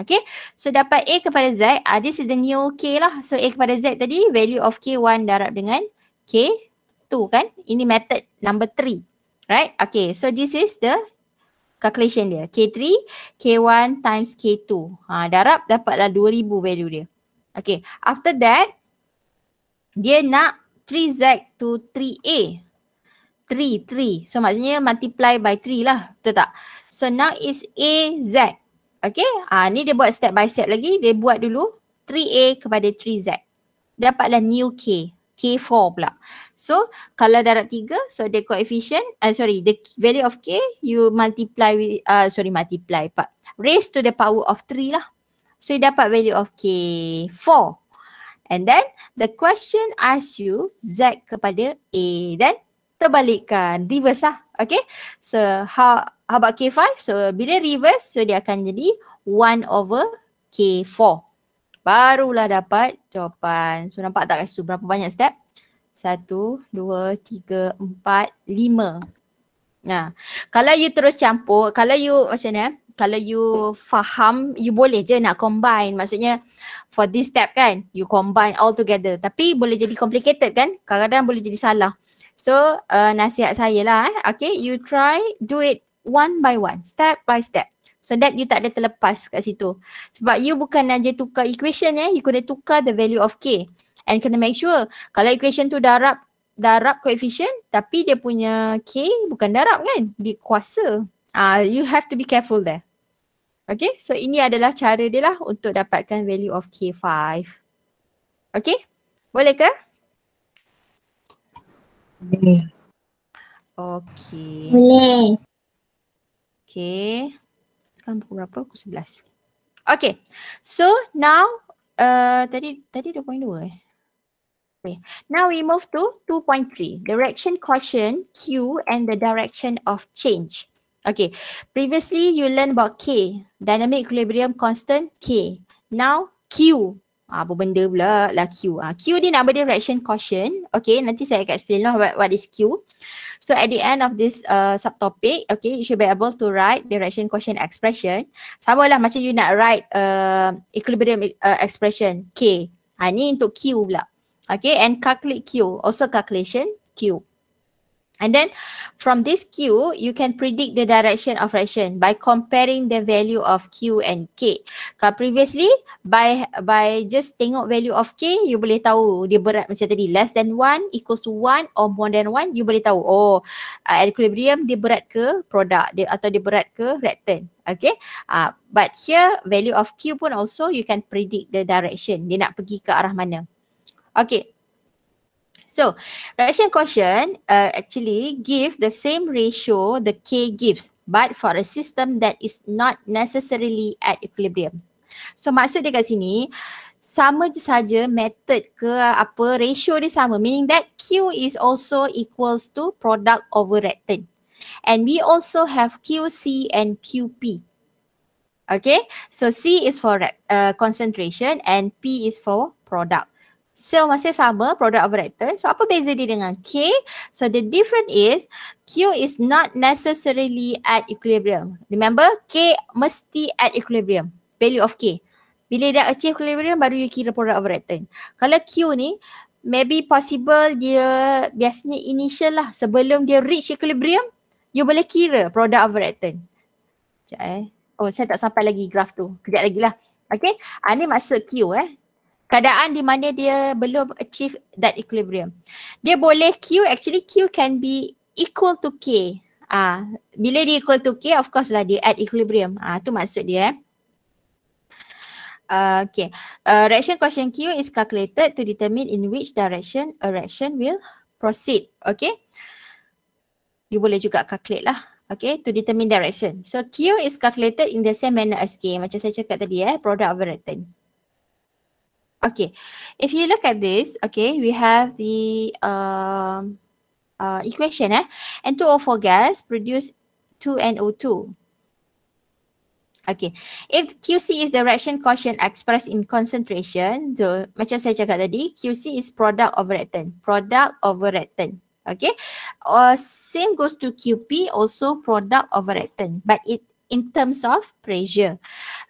Okay. So dapat A kepada Z. Uh, this is the new K lah. So A kepada Z tadi value of K1 darab dengan K Tu kan ini method number three right okay so this is the calculation dia k3 k1 times k2 ha, darab dapatlah 2000 value dia okay after that dia nak 3z to 3a 3, 3. So maksudnya multiply by 3 lah. Betul tak? So now is AZ. Okay. Ah, ni dia buat step by step lagi. Dia buat dulu 3A kepada 3Z. Dapatlah new K. K4 pula. So kalau darab tiga, so the coefficient uh, sorry the value of K you multiply with uh, sorry multiply pak raise to the power of three lah. So you dapat value of K4. And then the question ask you Z kepada A then terbalikkan reverse lah. Okay. So how, how about K5? So bila reverse so dia akan jadi one over K4 barulah dapat jawapan. So nampak tak guys tu berapa banyak step? Satu, dua, tiga, empat, lima. Nah, kalau you terus campur, kalau you macam ni, eh? kalau you faham, you boleh je nak combine. Maksudnya for this step kan, you combine all together. Tapi boleh jadi complicated kan? Kadang-kadang boleh jadi salah. So uh, nasihat saya lah eh. Okay, you try do it one by one, step by step. So that you tak ada terlepas kat situ. Sebab you bukan aja tukar equation eh, you kena tukar the value of k. And kena make sure kalau equation tu darab darab koefisien, tapi dia punya k bukan darab kan? Dia kuasa. Ah uh, you have to be careful there. Okay, so ini adalah cara dia lah untuk dapatkan value of K5. Okay, boleh ke? Boleh. Okay. Boleh. Okay. Sekarang pukul berapa? Pukul 11. Okay. So now, uh, tadi tadi 2.2 eh. Okay. Now we move to 2.3. Direction caution, Q and the direction of change. Okay. Previously you learn about K. Dynamic equilibrium constant, K. Now Q. Ah, apa benda pula lah Q. Ah, Q ni nama dia reaction caution. Okay, nanti saya akan explain lah what, what is Q. So at the end of this uh, subtopic, okay, you should be able to write the reaction caution expression. Sama lah macam you nak write uh, equilibrium uh, expression K. Ha, ni untuk Q pula. Okay, and calculate Q. Also calculation Q. And then from this Q, you can predict the direction of reaction by comparing the value of Q and K. Kalau previously, by by just tengok value of K, you boleh tahu dia berat macam tadi. Less than 1 equals to 1 or more than 1, you boleh tahu. Oh, uh, equilibrium dia berat ke produk dia atau dia berat ke reactant. Okay. Uh, but here, value of Q pun also you can predict the direction. Dia nak pergi ke arah mana. Okay. So, Russian question uh, actually give the same ratio the K gives, but for a system that is not necessarily at equilibrium. So, maksud dia kat sini, sama je saja method ke apa, ratio dia sama. Meaning that Q is also equals to product over reactant. And we also have QC and QP. Okay, so C is for uh, concentration and P is for product. So masih sama product over vector. So apa beza dia dengan K? So the different is Q is not necessarily at equilibrium. Remember K mesti at equilibrium. Value of K. Bila dia achieve equilibrium baru you kira product over vector. Kalau Q ni maybe possible dia biasanya initial lah sebelum dia reach equilibrium you boleh kira product over vector. Sekejap eh. Oh saya tak sampai lagi graph tu. Kejap lagi lah. Okay. Ah, ni maksud Q eh keadaan di mana dia belum achieve that equilibrium. Dia boleh Q, actually Q can be equal to K. Ah, bila dia equal to K, of course lah dia at equilibrium. Ah, tu maksud dia eh. Uh, okay, uh, reaction question Q is calculated to determine in which direction a reaction will proceed. Okay, you boleh juga calculate lah. Okay, to determine direction. So Q is calculated in the same manner as K. Macam saya cakap tadi eh, product of a reactant. Okay, if you look at this, okay, we have the um, uh, equation, eh? N2O4 gas produce 2NO2. Okay, if QC is the reaction quotient expressed in concentration, so macam saya cakap tadi, QC is product over reactant, product over reactant. Okay, uh, same goes to QP, also product over reactant, but it in terms of pressure.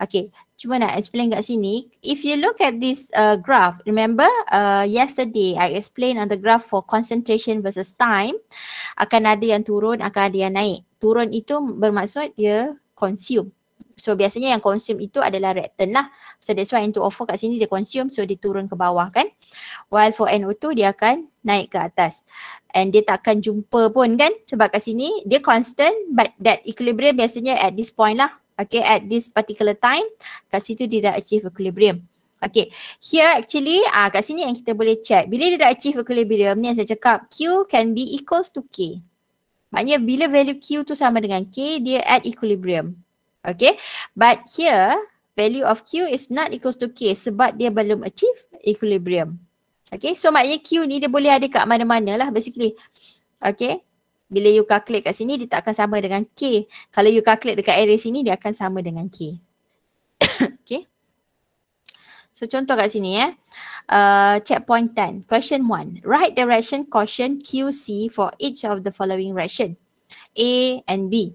Okay, cuma nak explain kat sini if you look at this uh, graph remember uh, yesterday i explained on the graph for concentration versus time akan ada yang turun akan ada yang naik turun itu bermaksud dia consume so biasanya yang consume itu adalah reactant lah so that's why n 2 offer kat sini dia consume so dia turun ke bawah kan while for NO2 dia akan naik ke atas and dia takkan jumpa pun kan sebab kat sini dia constant but that equilibrium biasanya at this point lah okay at this particular time kat situ dia dah achieve equilibrium Okay, here actually ah uh, kat sini yang kita boleh check. Bila dia dah achieve equilibrium ni yang saya cakap Q can be equals to K. Maknanya bila value Q tu sama dengan K, dia at equilibrium. Okay, but here value of Q is not equals to K sebab dia belum achieve equilibrium. Okay, so maknanya Q ni dia boleh ada kat mana-mana lah basically. Okay, bila you calculate kat sini dia tak akan sama dengan K. Kalau you calculate dekat area sini dia akan sama dengan K. okay. So contoh kat sini eh. Uh, checkpoint 10. Question 1. Write direction caution QC for each of the following ration A and B.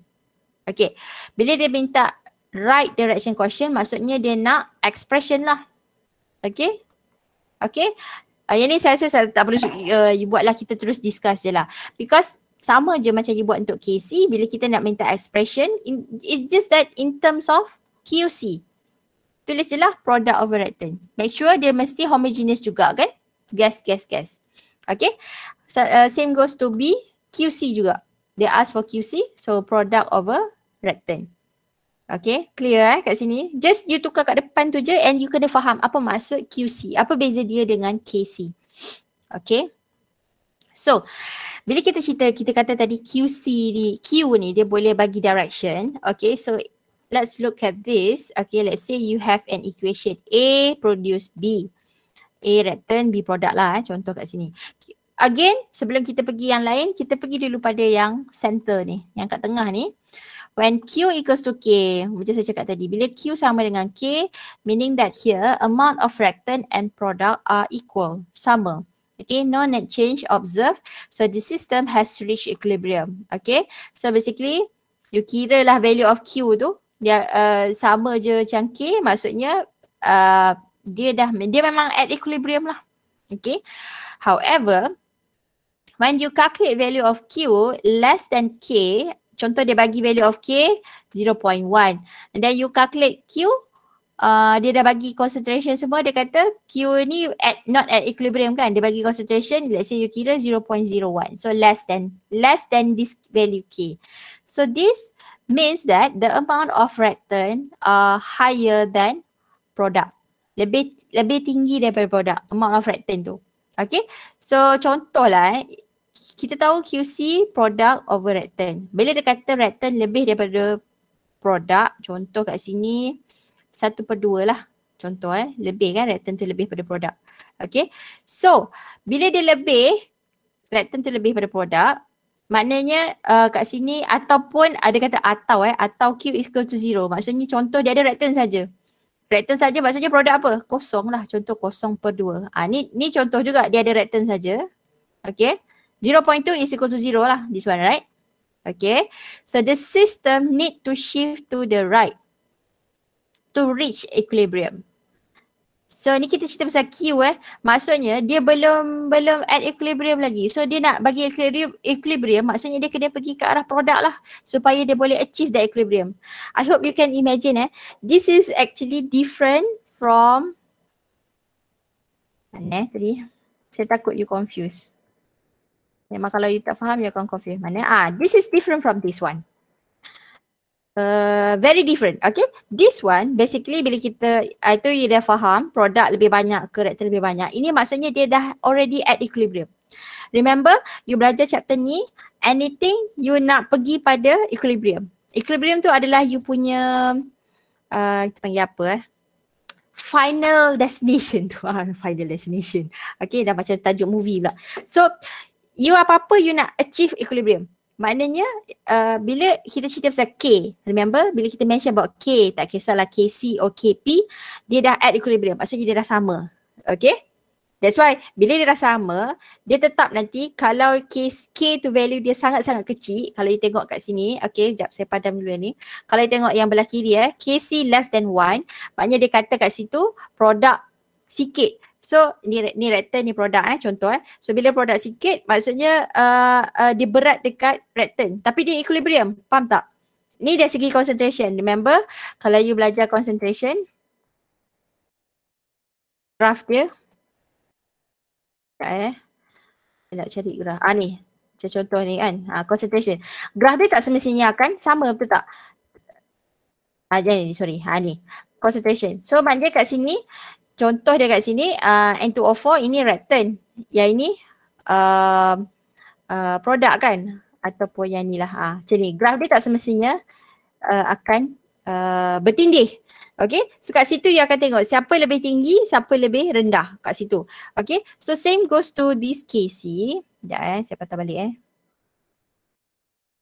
Okay. Bila dia minta write direction caution maksudnya dia nak expression lah. Okay. Okay. Uh, yang ni saya rasa saya tak perlu uh, you buat lah kita terus discuss je lah. Because sama je macam you buat untuk KC bila kita nak minta expression in, it's just that in terms of QC tulis je lah product over rectum make sure dia mesti homogeneous juga kan guess guess guess okay so, uh, same goes to B QC juga they ask for QC so product over rectum Okay, clear eh kat sini. Just you tukar kat depan tu je and you kena faham apa maksud QC. Apa beza dia dengan KC. Okay. So, bila kita cerita, kita kata tadi QC ni, Q ni dia boleh bagi direction. Okay, so let's look at this. Okay, let's say you have an equation A produce B. A return, B product lah eh. contoh kat sini. Again, sebelum kita pergi yang lain, kita pergi dulu pada yang center ni, yang kat tengah ni. When Q equals to K, macam saya cakap tadi, bila Q sama dengan K, meaning that here, amount of reactant and product are equal, sama. Okay, no net change observed. So the system has reached equilibrium. Okay, so basically you kira lah value of Q tu dia uh, sama je macam K maksudnya uh, dia dah dia memang at equilibrium lah. Okay, however when you calculate value of Q less than K Contoh dia bagi value of K 0.1 and then you calculate Q Uh, dia dah bagi concentration semua dia kata Q ni at not at equilibrium kan dia bagi concentration let's say you kira 0.01 so less than less than this value K. So this means that the amount of return are higher than product. Lebih lebih tinggi daripada product amount of return tu. Okay so contohlah eh kita tahu QC product over return. Bila dia kata reactant lebih daripada produk contoh kat sini satu per dua lah. Contoh eh, lebih kan, reactant tu lebih pada produk. Okay, so bila dia lebih, reactant tu lebih pada produk, maknanya uh, kat sini ataupun ada kata atau eh, atau Q is equal to zero. Maksudnya contoh dia ada reactant saja. Reactant saja maksudnya produk apa? Kosong lah, contoh kosong per dua. Ha, ni, ni contoh juga dia ada reactant saja. Okay, Zero point 0.2 is equal to zero lah, this one right? Okay, so the system need to shift to the right to reach equilibrium. So ni kita cerita pasal Q eh. Maksudnya dia belum belum at equilibrium lagi. So dia nak bagi equilibrium, equilibrium maksudnya dia kena pergi ke arah produk lah supaya dia boleh achieve the equilibrium. I hope you can imagine eh. This is actually different from mana eh tadi. Saya takut you confuse. Memang kalau you tak faham you akan confuse. Mana? Ah, this is different from this one. Uh, very different. Okay. This one basically bila kita itu you dah faham produk lebih banyak, karakter lebih banyak. Ini maksudnya dia dah already at equilibrium. Remember you belajar chapter ni anything you nak pergi pada equilibrium. Equilibrium tu adalah you punya uh, kita panggil apa eh? Final destination tu. Ah, final destination. Okay dah macam tajuk movie pula. So you apa-apa you nak achieve equilibrium. Maknanya uh, bila kita cerita pasal K, remember bila kita mention about K, tak kisahlah KC or KP, dia dah add equilibrium. Maksudnya dia dah sama. Okay? That's why bila dia dah sama, dia tetap nanti kalau case K tu value dia sangat-sangat kecil, kalau you tengok kat sini, okay, sekejap saya padam dulu ni. Kalau you tengok yang belah kiri eh, KC less than one, maknanya dia kata kat situ produk sikit. So ni, ni rector ni produk eh contoh eh. So bila produk sikit maksudnya uh, uh, dia berat dekat rector. Tapi dia equilibrium. Faham tak? Ni dari segi concentration. Remember kalau you belajar concentration graph dia. Tak eh. nak cari graf. Ah ni. Macam contoh ni kan. Ah, concentration. Graph dia tak semestinya kan sama betul tak? Ah, jangan ni sorry. Ah ni. Concentration. So maknanya kat sini contoh dia kat sini uh, n 4 ini rectan yang ini uh, uh, produk kan ataupun yang inilah ha uh, macam ni graf dia tak semestinya uh, akan uh, bertindih Okay, so kat situ you akan tengok siapa lebih tinggi, siapa lebih rendah kat situ. Okay, so same goes to this KC. Sekejap eh, saya patah balik eh.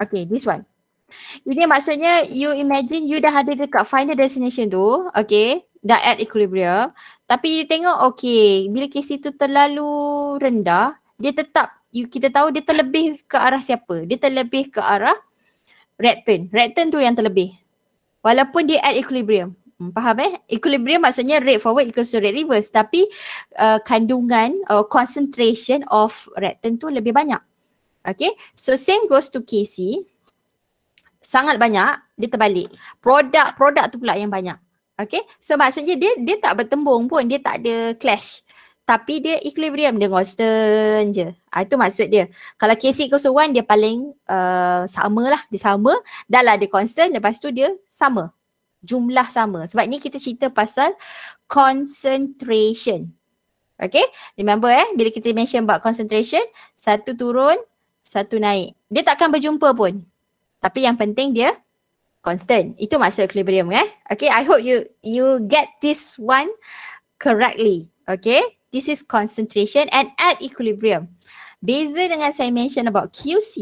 Okay, this one. Ini maksudnya you imagine you dah ada dekat final destination tu, okay, dah at equilibrium. Tapi you tengok okay bila kes itu terlalu rendah dia tetap you, kita tahu dia terlebih ke arah siapa? Dia terlebih ke arah rectum. Rectum tu yang terlebih. Walaupun dia at equilibrium. Hmm, faham eh? Equilibrium maksudnya rate forward equals to rate reverse. Tapi uh, kandungan or uh, concentration of rectum tu lebih banyak. Okay. So same goes to KC. Sangat banyak. Dia terbalik. Produk-produk tu pula yang banyak. Okay so maksudnya dia dia tak bertembung pun dia tak ada clash tapi dia equilibrium dia constant je. Ha, itu maksud dia. Kalau KC equals one dia paling uh, sama lah. Dia sama. Dah lah dia constant. Lepas tu dia sama. Jumlah sama. Sebab ni kita cerita pasal concentration. Okay. Remember eh. Bila kita mention about concentration. Satu turun. Satu naik. Dia takkan berjumpa pun. Tapi yang penting dia constant. Itu maksud equilibrium eh. Okay, I hope you you get this one correctly. Okay, this is concentration and at equilibrium. Beza dengan saya mention about QC.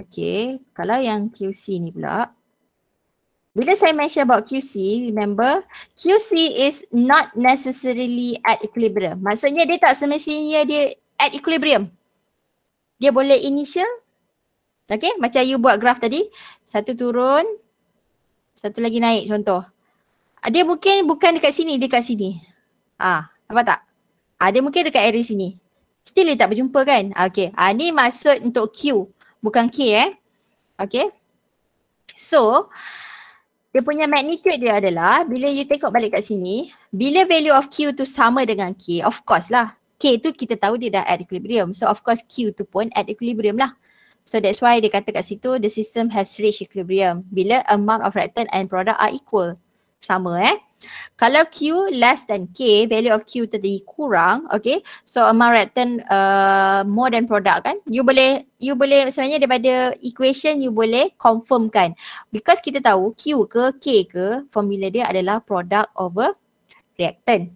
Okay, kalau yang QC ni pula. Bila saya mention about QC, remember QC is not necessarily at equilibrium. Maksudnya dia tak semestinya dia at equilibrium. Dia boleh initial, Okay macam you buat graf tadi satu turun satu lagi naik contoh. Ah, dia mungkin bukan dekat sini dia dekat sini. Ah, nampak tak? Ah, dia mungkin dekat area sini. Still dia tak berjumpa kan? Ah, okay. Ah, ni maksud untuk Q. Bukan K eh. Okay. So, dia punya magnitude dia adalah bila you tengok balik kat sini, bila value of Q tu sama dengan K, of course lah. K tu kita tahu dia dah at equilibrium. So, of course Q tu pun at equilibrium lah. So that's why dia kata kat situ the system has reached equilibrium bila amount of reactant and product are equal. Sama eh. Kalau Q less than K, value of Q tadi kurang, okay. So amount reactant uh, more than product kan. You boleh, you boleh sebenarnya daripada equation you boleh confirmkan. Because kita tahu Q ke K ke formula dia adalah product over reactant.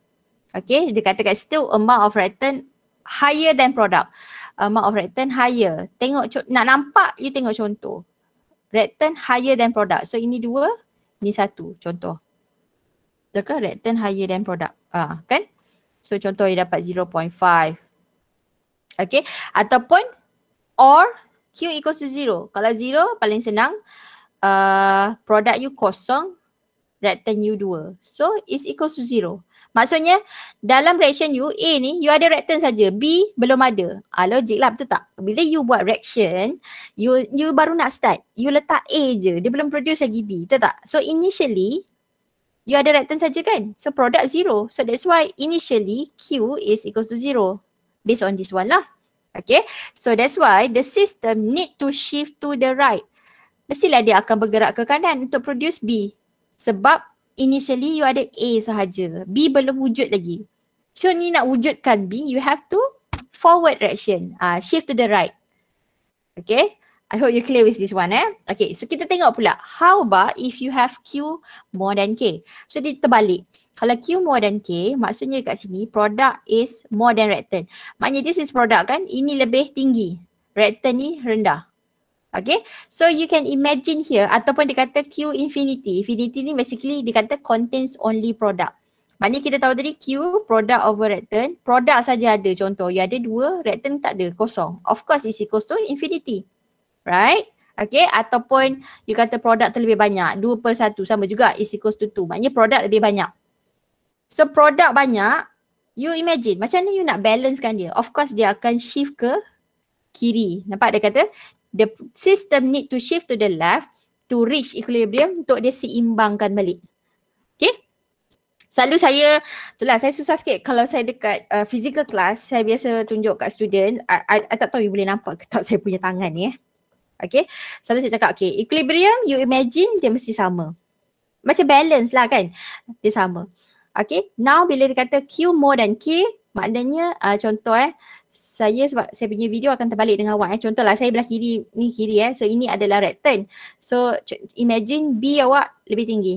Okay, dia kata kat situ amount of reactant higher than product uh, amount of return higher. Tengok nak nampak you tengok contoh. Return higher than product. So ini dua, ni satu contoh. Betul Return higher than product. Ah, uh, kan? So contoh you dapat 0.5. Okay. Ataupun or Q equals to zero. Kalau zero paling senang uh, product you kosong return you dua. So is equals to zero. Maksudnya dalam reaction you A ni you ada reactant saja, B belum ada. Ah logik lah, betul tak? Bila you buat reaction, you you baru nak start. You letak A je, dia belum produce lagi B, betul tak? So initially you ada reactant saja kan? So product zero. So that's why initially Q is equals to zero based on this one lah. Okay, so that's why the system need to shift to the right. Mestilah dia akan bergerak ke kanan untuk produce B. Sebab initially you ada A sahaja. B belum wujud lagi. So ni nak wujudkan B, you have to forward reaction. Uh, shift to the right. Okay. I hope you clear with this one eh. Okay. So kita tengok pula. How about if you have Q more than K? So dia terbalik. Kalau Q more than K, maksudnya kat sini product is more than return. Maknanya this is product kan, ini lebih tinggi. Return ni rendah. Okay, so you can imagine here ataupun dia kata Q infinity. Infinity ni basically dia kata contains only product. Maknanya kita tahu tadi Q, product over return. Product saja ada contoh. You ada dua, return tak ada, kosong. Of course is equals to infinity. Right? Okay, ataupun you kata product tu lebih banyak. dua per satu sama juga is equals to 2. Maknanya product lebih banyak. So product banyak, you imagine macam ni you nak balancekan dia. Of course dia akan shift ke kiri. Nampak dia kata the system need to shift to the left to reach equilibrium untuk dia seimbangkan balik. Okay. Selalu saya, tu lah, saya susah sikit kalau saya dekat uh, physical class, saya biasa tunjuk kat student, I, I, I tak tahu you boleh nampak ke tak saya punya tangan ni eh. Okay. Selalu saya cakap okay, equilibrium you imagine dia mesti sama. Macam balance lah kan. Dia sama. Okay. Now bila dia kata Q more than K, maknanya uh, contoh eh, saya sebab saya punya video akan terbalik dengan awak eh. Contohlah saya belah kiri, ni kiri eh. So ini adalah right turn. So imagine B awak lebih tinggi.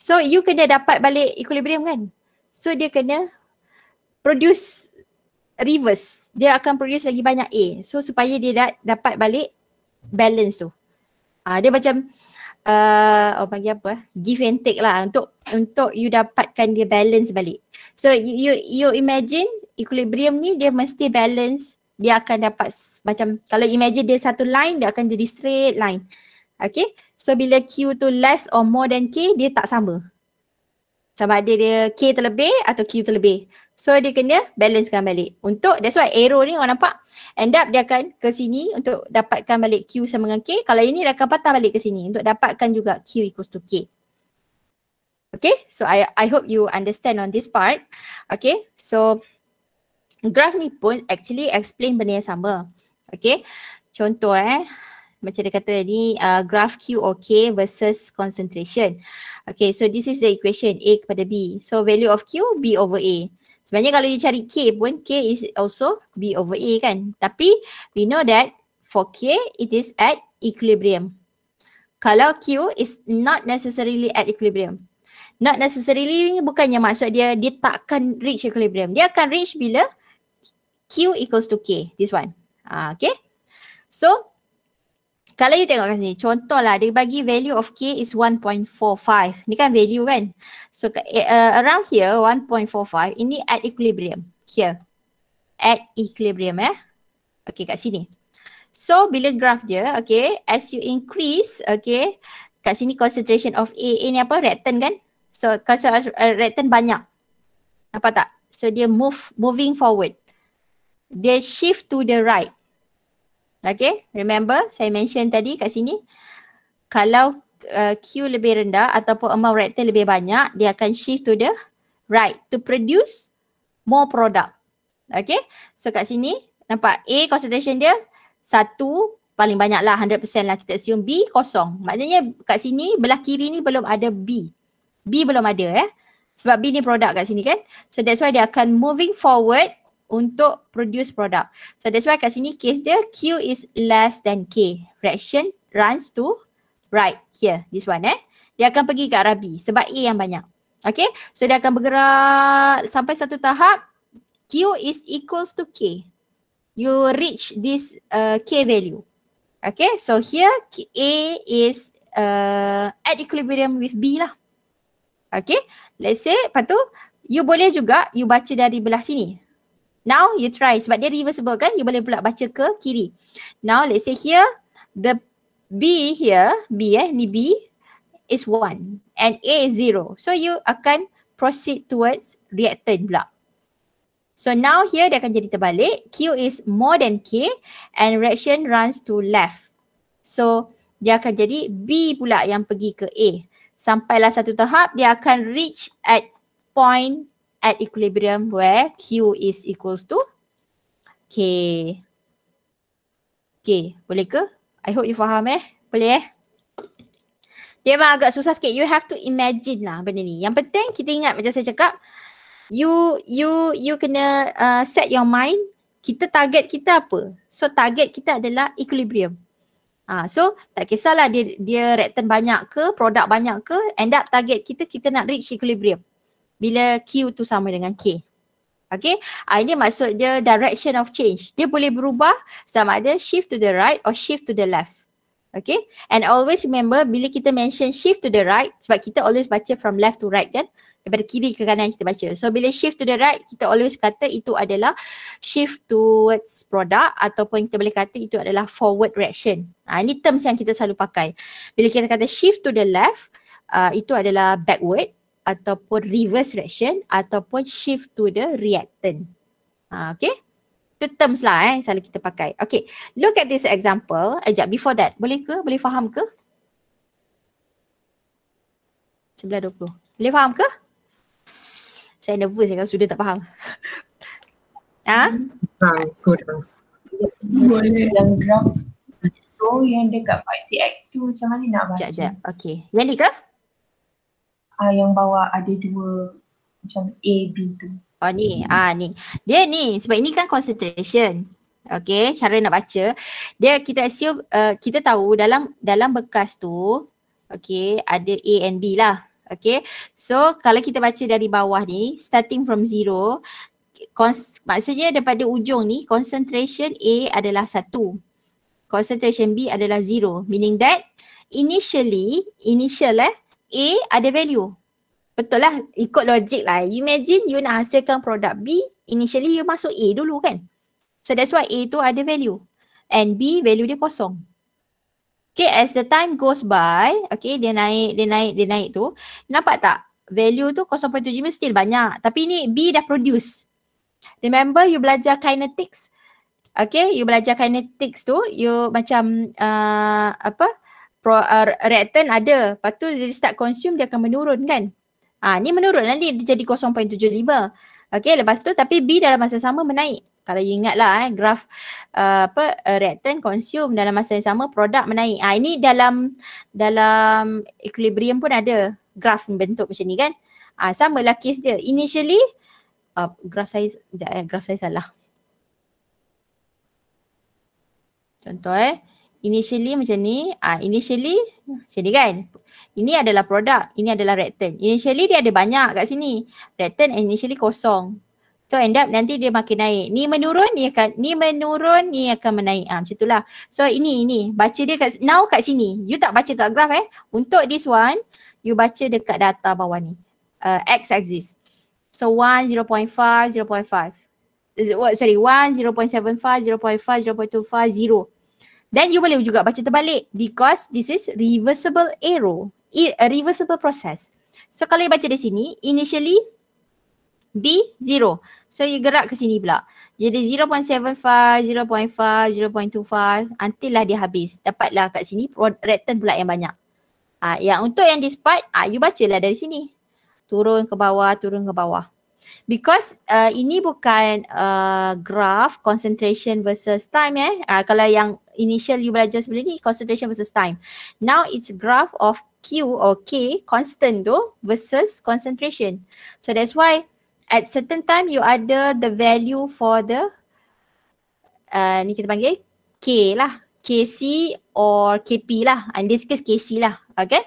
So you kena dapat balik equilibrium kan? So dia kena produce reverse. Dia akan produce lagi banyak A. So supaya dia da- dapat balik balance tu. Ah dia macam uh, oh bagi apa? Give and take lah untuk untuk you dapatkan dia balance balik. So you you, you imagine equilibrium ni dia mesti balance dia akan dapat macam kalau imagine dia satu line dia akan jadi straight line. Okay so bila Q tu less or more than K dia tak sama. Sama ada dia K terlebih atau Q terlebih. So dia kena balancekan balik. Untuk that's why arrow ni orang nampak end up dia akan ke sini untuk dapatkan balik Q sama dengan K. Kalau ini dia akan patah balik ke sini untuk dapatkan juga Q equals to K. Okay, so I I hope you understand on this part. Okay, so Graph ni pun actually explain benda yang sama. Okay. Contoh eh. Macam dia kata ni uh, graf Q OK versus concentration. Okay so this is the equation A kepada B. So value of Q B over A. Sebenarnya kalau you cari K pun K is also B over A kan. Tapi we know that for K it is at equilibrium. Kalau Q is not necessarily at equilibrium. Not necessarily ni bukannya maksud dia dia takkan reach equilibrium. Dia akan reach bila Q equals to K. This one. Uh, okay. So, kalau you tengok kat sini, contohlah dia bagi value of K is 1.45. Ni kan value kan? So, eh, uh, around here 1.45, ini at equilibrium. Here. At equilibrium eh. Okay, kat sini. So, bila graph dia, okay, as you increase, okay, kat sini concentration of A, A ni apa? Reactant kan? So, concentration uh, reactant banyak. Nampak tak? So, dia move, moving forward dia shift to the right. Okay, remember saya mention tadi kat sini kalau uh, Q lebih rendah ataupun amount rectal lebih banyak, dia akan shift to the right to produce more product. Okay, so kat sini nampak A concentration dia satu paling banyak lah 100% lah kita assume B kosong. Maknanya kat sini belah kiri ni belum ada B. B belum ada eh. Sebab B ni produk kat sini kan. So that's why dia akan moving forward untuk produce product. So that's why kat sini case dia Q is less than K. Reaction runs to right here. This one eh. Dia akan pergi ke arah B sebab A yang banyak. Okay. So dia akan bergerak sampai satu tahap Q is equals to K. You reach this uh, K value. Okay. So here A is uh, at equilibrium with B lah. Okay. Let's say lepas tu you boleh juga you baca dari belah sini. Now you try sebab dia reversible kan you boleh pula baca ke kiri. Now let's say here the B here, B eh ni B is 1 and A is 0. So you akan proceed towards reactant pula. So now here dia akan jadi terbalik. Q is more than K and reaction runs to left. So dia akan jadi B pula yang pergi ke A. Sampailah satu tahap dia akan reach at point at equilibrium where Q is equals to K. K. Boleh ke? I hope you faham eh. Boleh eh? Dia memang agak susah sikit. You have to imagine lah benda ni. Yang penting kita ingat macam saya cakap you you you kena uh, set your mind kita target kita apa? So target kita adalah equilibrium. Ah so tak kisahlah dia dia reactant banyak ke, produk banyak ke, end up target kita kita nak reach equilibrium bila Q tu sama dengan K. Okay, ha, ini maksud dia direction of change. Dia boleh berubah sama ada shift to the right or shift to the left. Okay, and always remember bila kita mention shift to the right sebab kita always baca from left to right kan daripada kiri ke kanan kita baca. So bila shift to the right kita always kata itu adalah shift towards product ataupun kita boleh kata itu adalah forward reaction. Ha, ini terms yang kita selalu pakai. Bila kita kata shift to the left uh, itu adalah backward ataupun reverse reaction ataupun shift to the reactant. Ha, okay. Itu terms lah eh selalu kita pakai. Okay. Look at this example. Sekejap eh, before that. Boleh ke? Boleh faham ke? Sebelah dua puluh. Boleh faham ke? Saya nervous eh, kalau sudah tak faham. ha? Ha, good. Boleh yang graf. Oh, yang dekat YCX tu macam mana nak baca? Sekejap, sekejap. Okay. Yang ni ke? uh, yang bawah ada dua macam A, B tu. Oh ni, hmm. ah ni. Dia ni sebab ini kan concentration. Okay, cara nak baca. Dia kita assume, uh, kita tahu dalam dalam bekas tu, okay, ada A and B lah. Okay, so kalau kita baca dari bawah ni, starting from zero, kons- maksudnya daripada ujung ni, concentration A adalah satu. Concentration B adalah zero. Meaning that, initially, initial eh, A ada value. Betul lah. Ikut logik lah. You Imagine you nak hasilkan produk B, initially you masuk A dulu kan. So that's why A tu ada value. And B value dia kosong. Okay as the time goes by, okay dia naik, dia naik, dia naik tu. Nampak tak? Value tu 0.75 still banyak. Tapi ni B dah produce. Remember you belajar kinetics. Okay you belajar kinetics tu, you macam uh, apa? Uh, pro, uh, reactant ada. Lepas tu dia start consume dia akan menurun kan. Ah ni menurun nanti dia jadi 0.75. Okey lepas tu tapi B dalam masa sama menaik. Kalau you ingatlah eh graf uh, apa uh, reactant consume dalam masa yang sama produk menaik. Ah ini dalam dalam equilibrium pun ada graf bentuk macam ni kan. Ah sama lah case dia. Initially uh, graf saya graf saya salah. Contoh eh initially macam ni ah uh, initially macam ni kan ini adalah produk ini adalah reactant initially dia ada banyak kat sini reactant initially kosong So end up nanti dia makin naik. Ni menurun, ni akan ni menurun, ni akan menaik. Ha, macam itulah. So ini, ini. Baca dia kat, now kat sini. You tak baca kat graf eh. Untuk this one, you baca dekat data bawah ni. Uh, ah, X axis. So 1, 0.5, 0.5. Sorry, 1, 0.75, 0.5, 0.25, 0. Dan you boleh juga baca terbalik because this is reversible arrow. a e, eh, reversible process. So kalau you baca di sini, initially B 0. So you gerak ke sini pula. Jadi 0.75, 0.5, 0.25 until lah dia habis. Dapatlah kat sini red return pula yang banyak. Ah, yang untuk yang this part, ah, you baca lah dari sini. Turun ke bawah, turun ke bawah. Because uh, ini bukan uh, graph concentration versus time eh. Uh, kalau yang initial you belajar sebelum ni concentration versus time. Now it's graph of Q or K constant tu versus concentration. So that's why at certain time you ada the value for the uh, ni kita panggil K lah. KC or KP lah. In this case KC lah. Okay.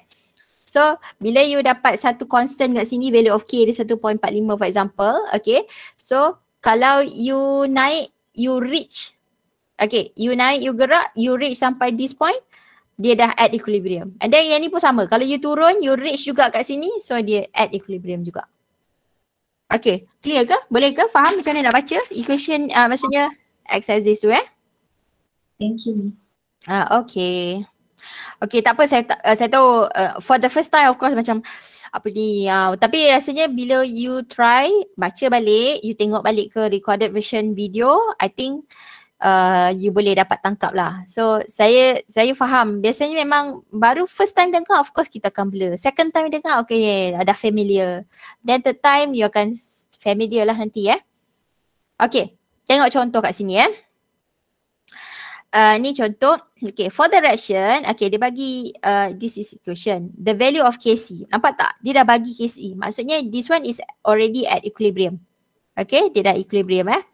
So bila you dapat satu constant kat sini value of K dia 1.45 for example. Okay. So kalau you naik you reach Okay, you naik, you gerak, you reach sampai this point, dia dah at equilibrium. And then yang ni pun sama. Kalau you turun, you reach juga kat sini, so dia at equilibrium juga. Okay, clear ke? Boleh ke? Faham macam mana nak baca? Equation uh, maksudnya exercise tu eh? Thank you, Ah, uh, okay. Okay, tak apa. Saya, ta- uh, saya tahu uh, for the first time of course macam apa ni. Uh, tapi rasanya bila you try baca balik, you tengok balik ke recorded version video, I think Uh, you boleh dapat tangkap lah. So saya saya faham. Biasanya memang baru first time dengar of course kita akan blur. Second time dengar okay ada familiar. Then third time you akan familiar lah nanti eh. Okay tengok contoh kat sini eh. Uh, ni contoh, okay for the direction, okay dia bagi uh, this is equation, the value of Kc, nampak tak? Dia dah bagi Kc, maksudnya this one is already at equilibrium. Okay, dia dah equilibrium eh.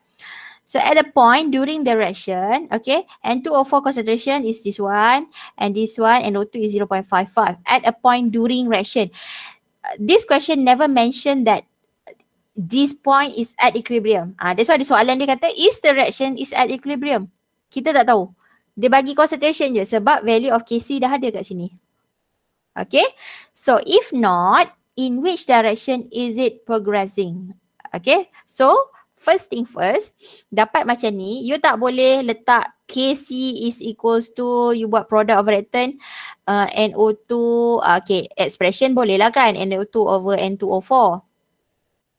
So at a point during the reaction, okay, N2O4 concentration is this one and this one and O2 is 0.55 at a point during reaction. This question never mentioned that this point is at equilibrium. Ah, That's why the soalan dia kata is the reaction is at equilibrium. Kita tak tahu. Dia bagi concentration je sebab value of Kc dah ada kat sini. Okay, so if not, in which direction is it progressing? Okay, so first thing first dapat macam ni you tak boleh letak KC is equals to you buat product of return uh, NO2 uh, okay expression boleh lah kan NO2 over N2O4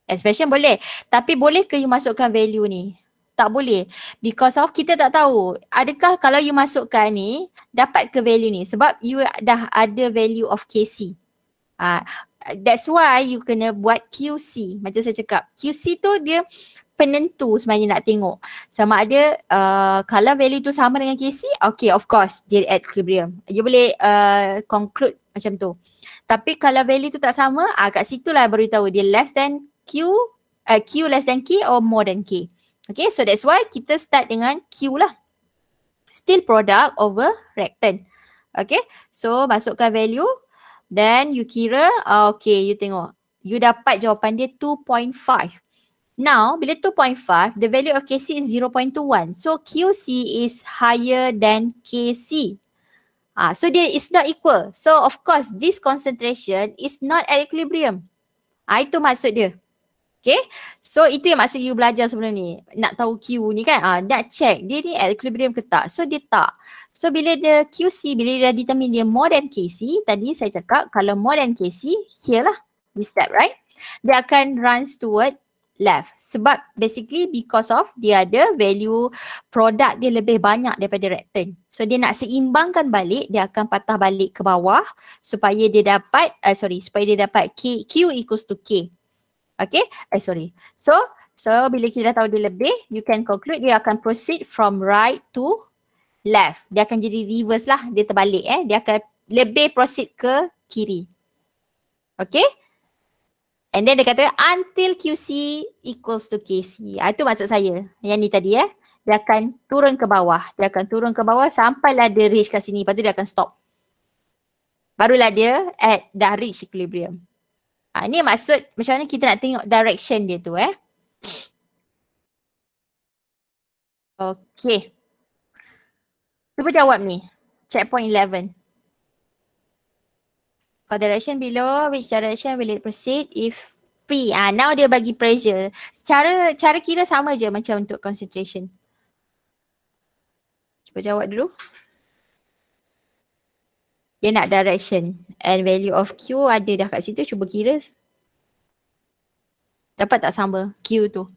expression boleh tapi boleh ke you masukkan value ni tak boleh because of kita tak tahu adakah kalau you masukkan ni dapat ke value ni sebab you dah ada value of KC uh, ah, That's why you kena buat QC. Macam saya cakap, QC tu dia penentu sebenarnya nak tengok sama ada uh, color value tu sama dengan KC okay of course dia at equilibrium dia boleh uh, conclude macam tu tapi kalau value tu tak sama uh, kat situ lah baru tahu dia less than Q uh, Q less than K or more than K okay so that's why kita start dengan Q lah still product over rectan okay so masukkan value then you kira uh, okay you tengok you dapat jawapan dia 2.5 Now, bila 2.5, the value of KC is 0.21. So, QC is higher than KC. Ah, so, dia is not equal. So, of course, this concentration is not at equilibrium. Ah, itu maksud dia. Okay. So, itu yang maksud you belajar sebelum ni. Nak tahu Q ni kan. Ah, nak check dia ni at equilibrium ke tak. So, dia tak. So, bila dia QC, bila dia dah determine dia more than KC, tadi saya cakap kalau more than KC, here lah. This step, right? Dia akan runs toward left sebab basically because of dia ada value produk dia lebih banyak daripada return so dia nak seimbangkan balik dia akan patah balik ke bawah supaya dia dapat uh, sorry supaya dia dapat k, q equals to k okay eh sorry so so bila kita dah tahu dia lebih you can conclude dia akan proceed from right to left dia akan jadi reverse lah dia terbalik eh dia akan lebih proceed ke kiri okay And then dia kata until QC equals to KC. Ah, itu maksud saya. Yang ni tadi eh. Dia akan turun ke bawah. Dia akan turun ke bawah sampailah dia reach kat sini. Lepas tu dia akan stop. Barulah dia at dah reach equilibrium. Ha, ni maksud macam mana kita nak tengok direction dia tu eh. Okay. Cuba jawab ni. Checkpoint 11. For direction below, which direction will it proceed if P. Ah, now dia bagi pressure. Cara cara kira sama je macam untuk concentration. Cuba jawab dulu. Dia nak direction and value of Q ada dah kat situ. Cuba kira. Dapat tak sama Q tu?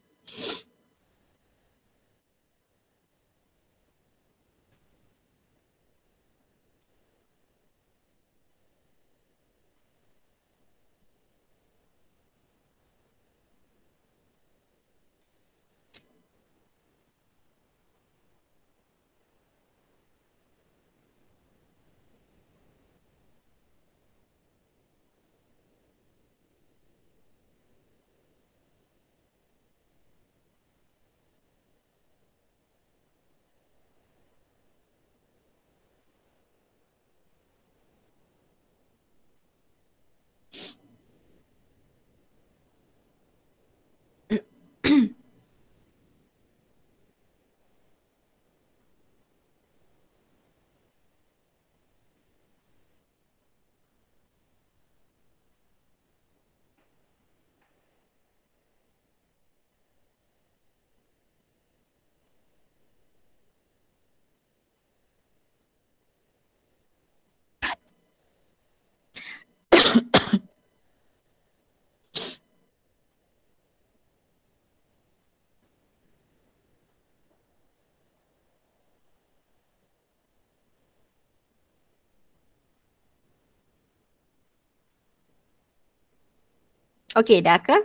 Okay dah ke?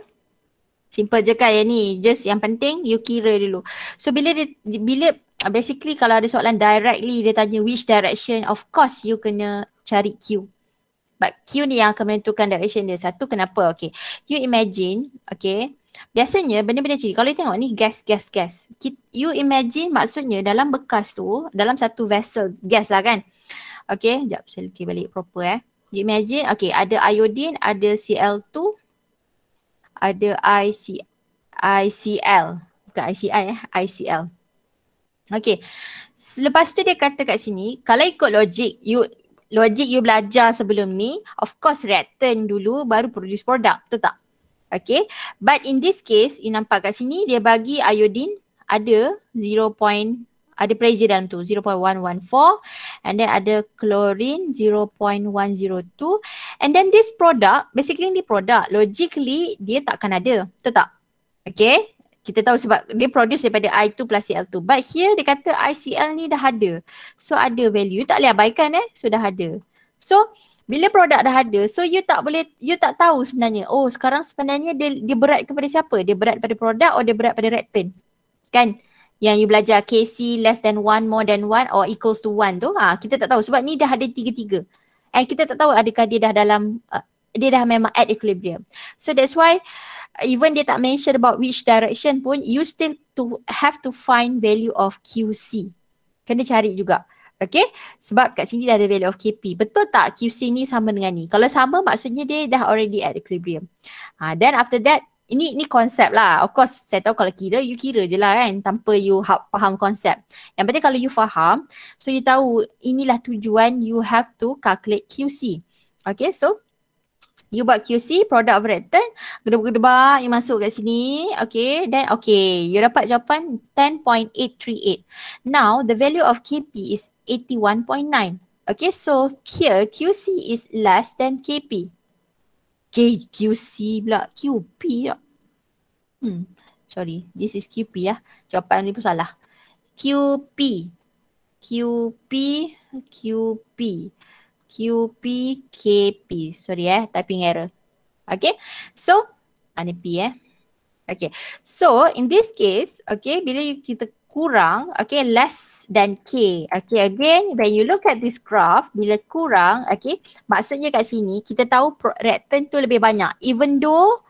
Simple je kan yang ni. Just yang penting you kira dulu. So bila dia, bila basically kalau ada soalan directly dia tanya which direction of course you kena cari Q. But Q ni yang akan menentukan direction dia. Satu kenapa? Okay. You imagine, okay. Biasanya benda-benda ciri. Kalau you tengok ni gas, gas, gas. You imagine maksudnya dalam bekas tu, dalam satu vessel gas lah kan. Okay, sekejap saya lukis balik proper eh. You imagine, okay ada iodine, ada Cl2, ada IC ICL bukan ICI eh ICL okey selepas tu dia kata kat sini kalau ikut logik you logik you belajar sebelum ni of course reactant dulu baru produce produk, betul tak okey but in this case you nampak kat sini dia bagi iodine ada ada pleasure dalam tu 0.114 and then ada chlorine 0.102 and then this product basically ni product logically dia takkan ada betul tak okay kita tahu sebab dia produce daripada I2 plus Cl2 but here dia kata ICl ni dah ada so ada value tak boleh abaikan eh so dah ada so bila produk dah ada so you tak boleh you tak tahu sebenarnya oh sekarang sebenarnya dia, dia berat kepada siapa dia berat pada produk atau dia berat pada reactant kan yang you belajar KC less than one more than one or equals to one tu ha, kita tak tahu sebab ni dah ada tiga-tiga and kita tak tahu adakah dia dah dalam uh, dia dah memang at equilibrium so that's why ah, even dia tak mention about which direction pun you still to have to find value of QC kena cari juga Okay, sebab kat sini dah ada value of KP. Betul tak QC ni sama dengan ni? Kalau sama maksudnya dia dah already at equilibrium. Ha, then after that, ini ni konsep lah. Of course, saya tahu kalau kira, you kira je lah kan tanpa you ha- faham konsep. Yang penting kalau you faham, so you tahu inilah tujuan you have to calculate QC. Okay, so you buat QC, product of return, gedebak-gedebak, you masuk kat sini. Okay, then okay, you dapat jawapan 10.838. Now, the value of KP is 81.9. Okay, so here QC is less than KP. KQC QC pula. QP pula. Hmm. Sorry. This is QP ya. Ah. Jawapan ni pun salah. QP. QP. QP. QP. KP. Sorry eh. Typing error. Okay. So. Ini P eh. Okay. So in this case. Okay. Bila kita kurang, okay, less than K. Okay, again, when you look at this graph, bila kurang, okay, maksudnya kat sini, kita tahu reactant tu lebih banyak. Even though,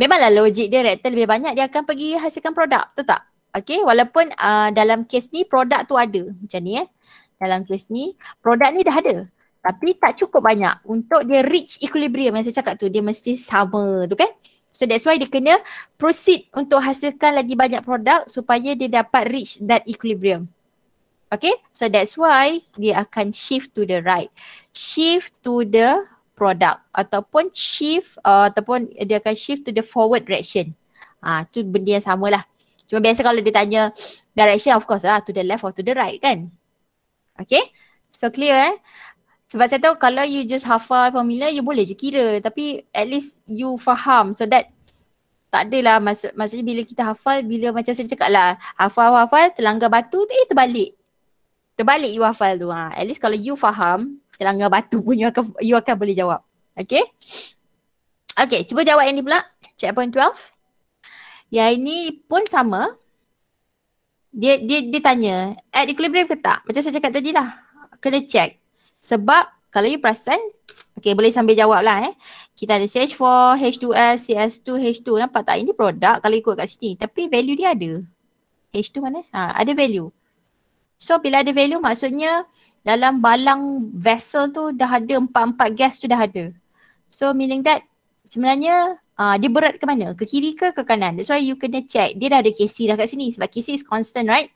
memanglah logik dia reactant lebih banyak, dia akan pergi hasilkan produk, tu tak? Okay, walaupun uh, dalam kes ni, produk tu ada. Macam ni, eh. Dalam kes ni, produk ni dah ada. Tapi tak cukup banyak untuk dia reach equilibrium yang saya cakap tu. Dia mesti sama tu kan. Okay? So that's why dia kena proceed untuk hasilkan lagi banyak produk supaya dia dapat reach that equilibrium. Okay, so that's why dia akan shift to the right. Shift to the product ataupun shift uh, ataupun dia akan shift to the forward direction. Ah, tu benda yang samalah. Cuma biasa kalau dia tanya direction of course lah to the left or to the right kan. Okay, so clear eh sebab saya tahu kalau you just hafal formula you boleh je kira tapi at least you faham so that tak adalah maksud, maksudnya bila kita hafal bila macam saya cakap lah hafal hafal, hafal terlanggar batu tu eh terbalik terbalik you hafal tu ha. at least kalau you faham terlanggar batu pun you akan, you akan boleh jawab okay okay cuba jawab yang ni pula checkpoint 12 yang ini pun sama dia dia dia tanya at equilibrium ke tak macam saya cakap tadi lah kena check sebab kalau you perasan, okay boleh sambil jawab lah eh. Kita ada CH4, H2S, CS2, H2. Nampak tak? Ini produk kalau ikut kat sini. Tapi value dia ada. H2 mana? Ha, ada value. So bila ada value maksudnya dalam balang vessel tu dah ada empat-empat gas tu dah ada. So meaning that sebenarnya uh, dia berat ke mana? Ke kiri ke ke kanan? That's why you kena check. Dia dah ada KC dah kat sini sebab KC is constant right?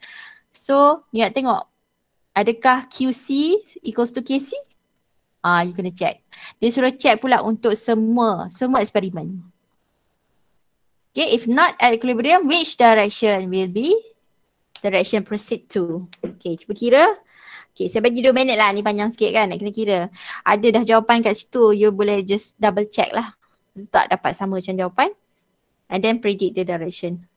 So you nak tengok adakah QC equals to KC? Ah, uh, you kena check. Dia suruh check pula untuk semua, semua eksperimen. Okay, if not at equilibrium, which direction will be direction proceed to? Okay, cuba kira. Okay, saya bagi 2 minit lah. Ni panjang sikit kan nak kena kira. Ada dah jawapan kat situ, you boleh just double check lah. tak dapat sama macam jawapan. And then predict the direction.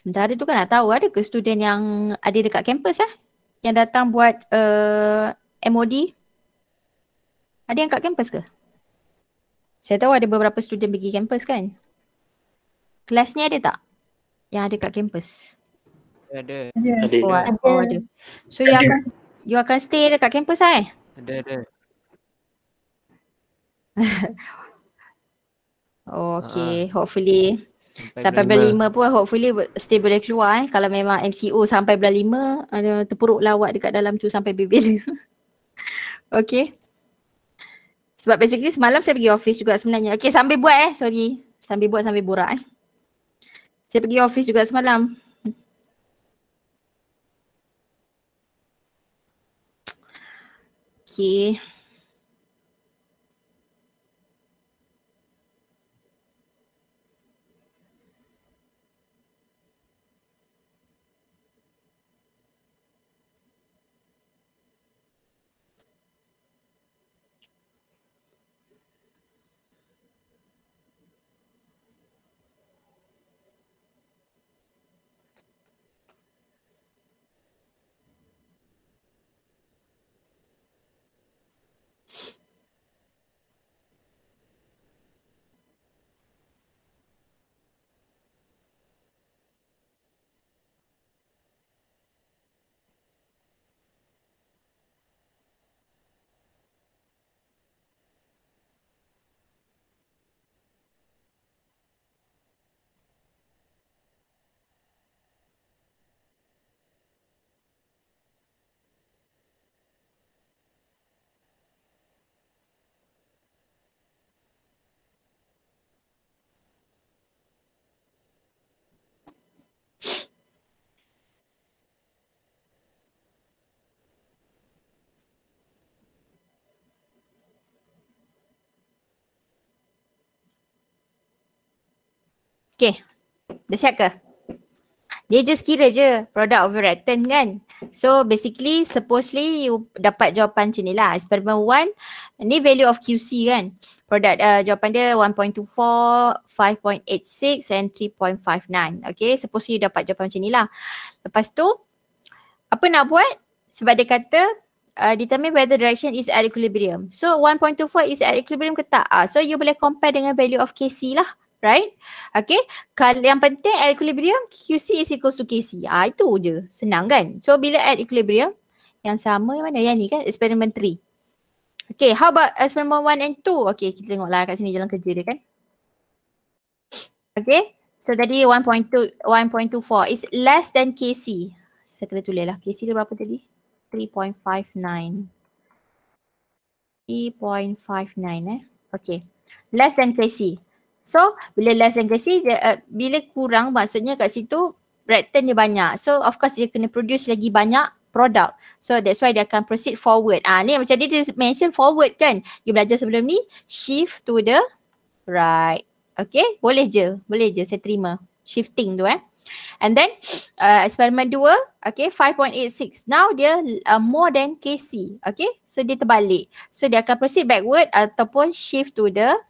Sementara tu kan nak tahu ada ke student yang ada dekat kampus lah yang datang buat uh, eh, MOD? Ada yang kat kampus ke? Saya tahu ada beberapa student pergi kampus kan? Kelas ni ada tak? Yang ada kat kampus? Ada. Ada. Oh, ada. Oh, ada. So ada. you akan you akan stay dekat kampus lah eh? Ada, ada. oh, okay, uh hopefully sampai bulan 5 pun hopefully still boleh keluar eh kalau memang MCO sampai bulan 5 ada terpuruk lawat dekat dalam tu sampai bibil. okay Sebab basically semalam saya pergi office juga sebenarnya. Okay sambil buat eh sorry. Sambil buat sambil borak eh. Saya pergi office juga semalam. Okay. Okay. Dah siap ke? Dia just kira je product over return kan. So basically supposedly you dapat jawapan macam ni lah. Experiment 1 ni value of QC kan. Product uh, jawapan dia 1.24, 5.86 and 3.59. Okay supposedly you dapat jawapan macam ni lah. Lepas tu apa nak buat? Sebab dia kata uh, determine whether direction is at equilibrium. So 1.24 is at equilibrium ke tak? Uh, so you boleh compare dengan value of KC lah right? Okay, kalau yang penting at equilibrium QC is equal to KC. Ha, ah, itu je, senang kan? So bila at equilibrium, yang sama yang mana? Yang ni kan, experiment 3. Okay, how about experiment 1 and 2? Okay, kita tengoklah kat sini jalan kerja dia kan. Okay, so tadi 1.2, 1.24 is less than KC. Saya kena tulis lah, KC dia berapa tadi? 3.59. 3.59 eh. Okay. Less than KC. So bila less than gassy, dia, uh, bila kurang maksudnya kat situ reactant dia banyak. So of course dia kena produce lagi banyak product. So that's why dia akan proceed forward. Ah ni macam dia, dia mention forward kan. You belajar sebelum ni shift to the right. Okay boleh je. Boleh je saya terima shifting tu eh. And then uh, eksperimen dua okay 5.86 now dia uh, more than KC okay so dia terbalik. So dia akan proceed backward ataupun shift to the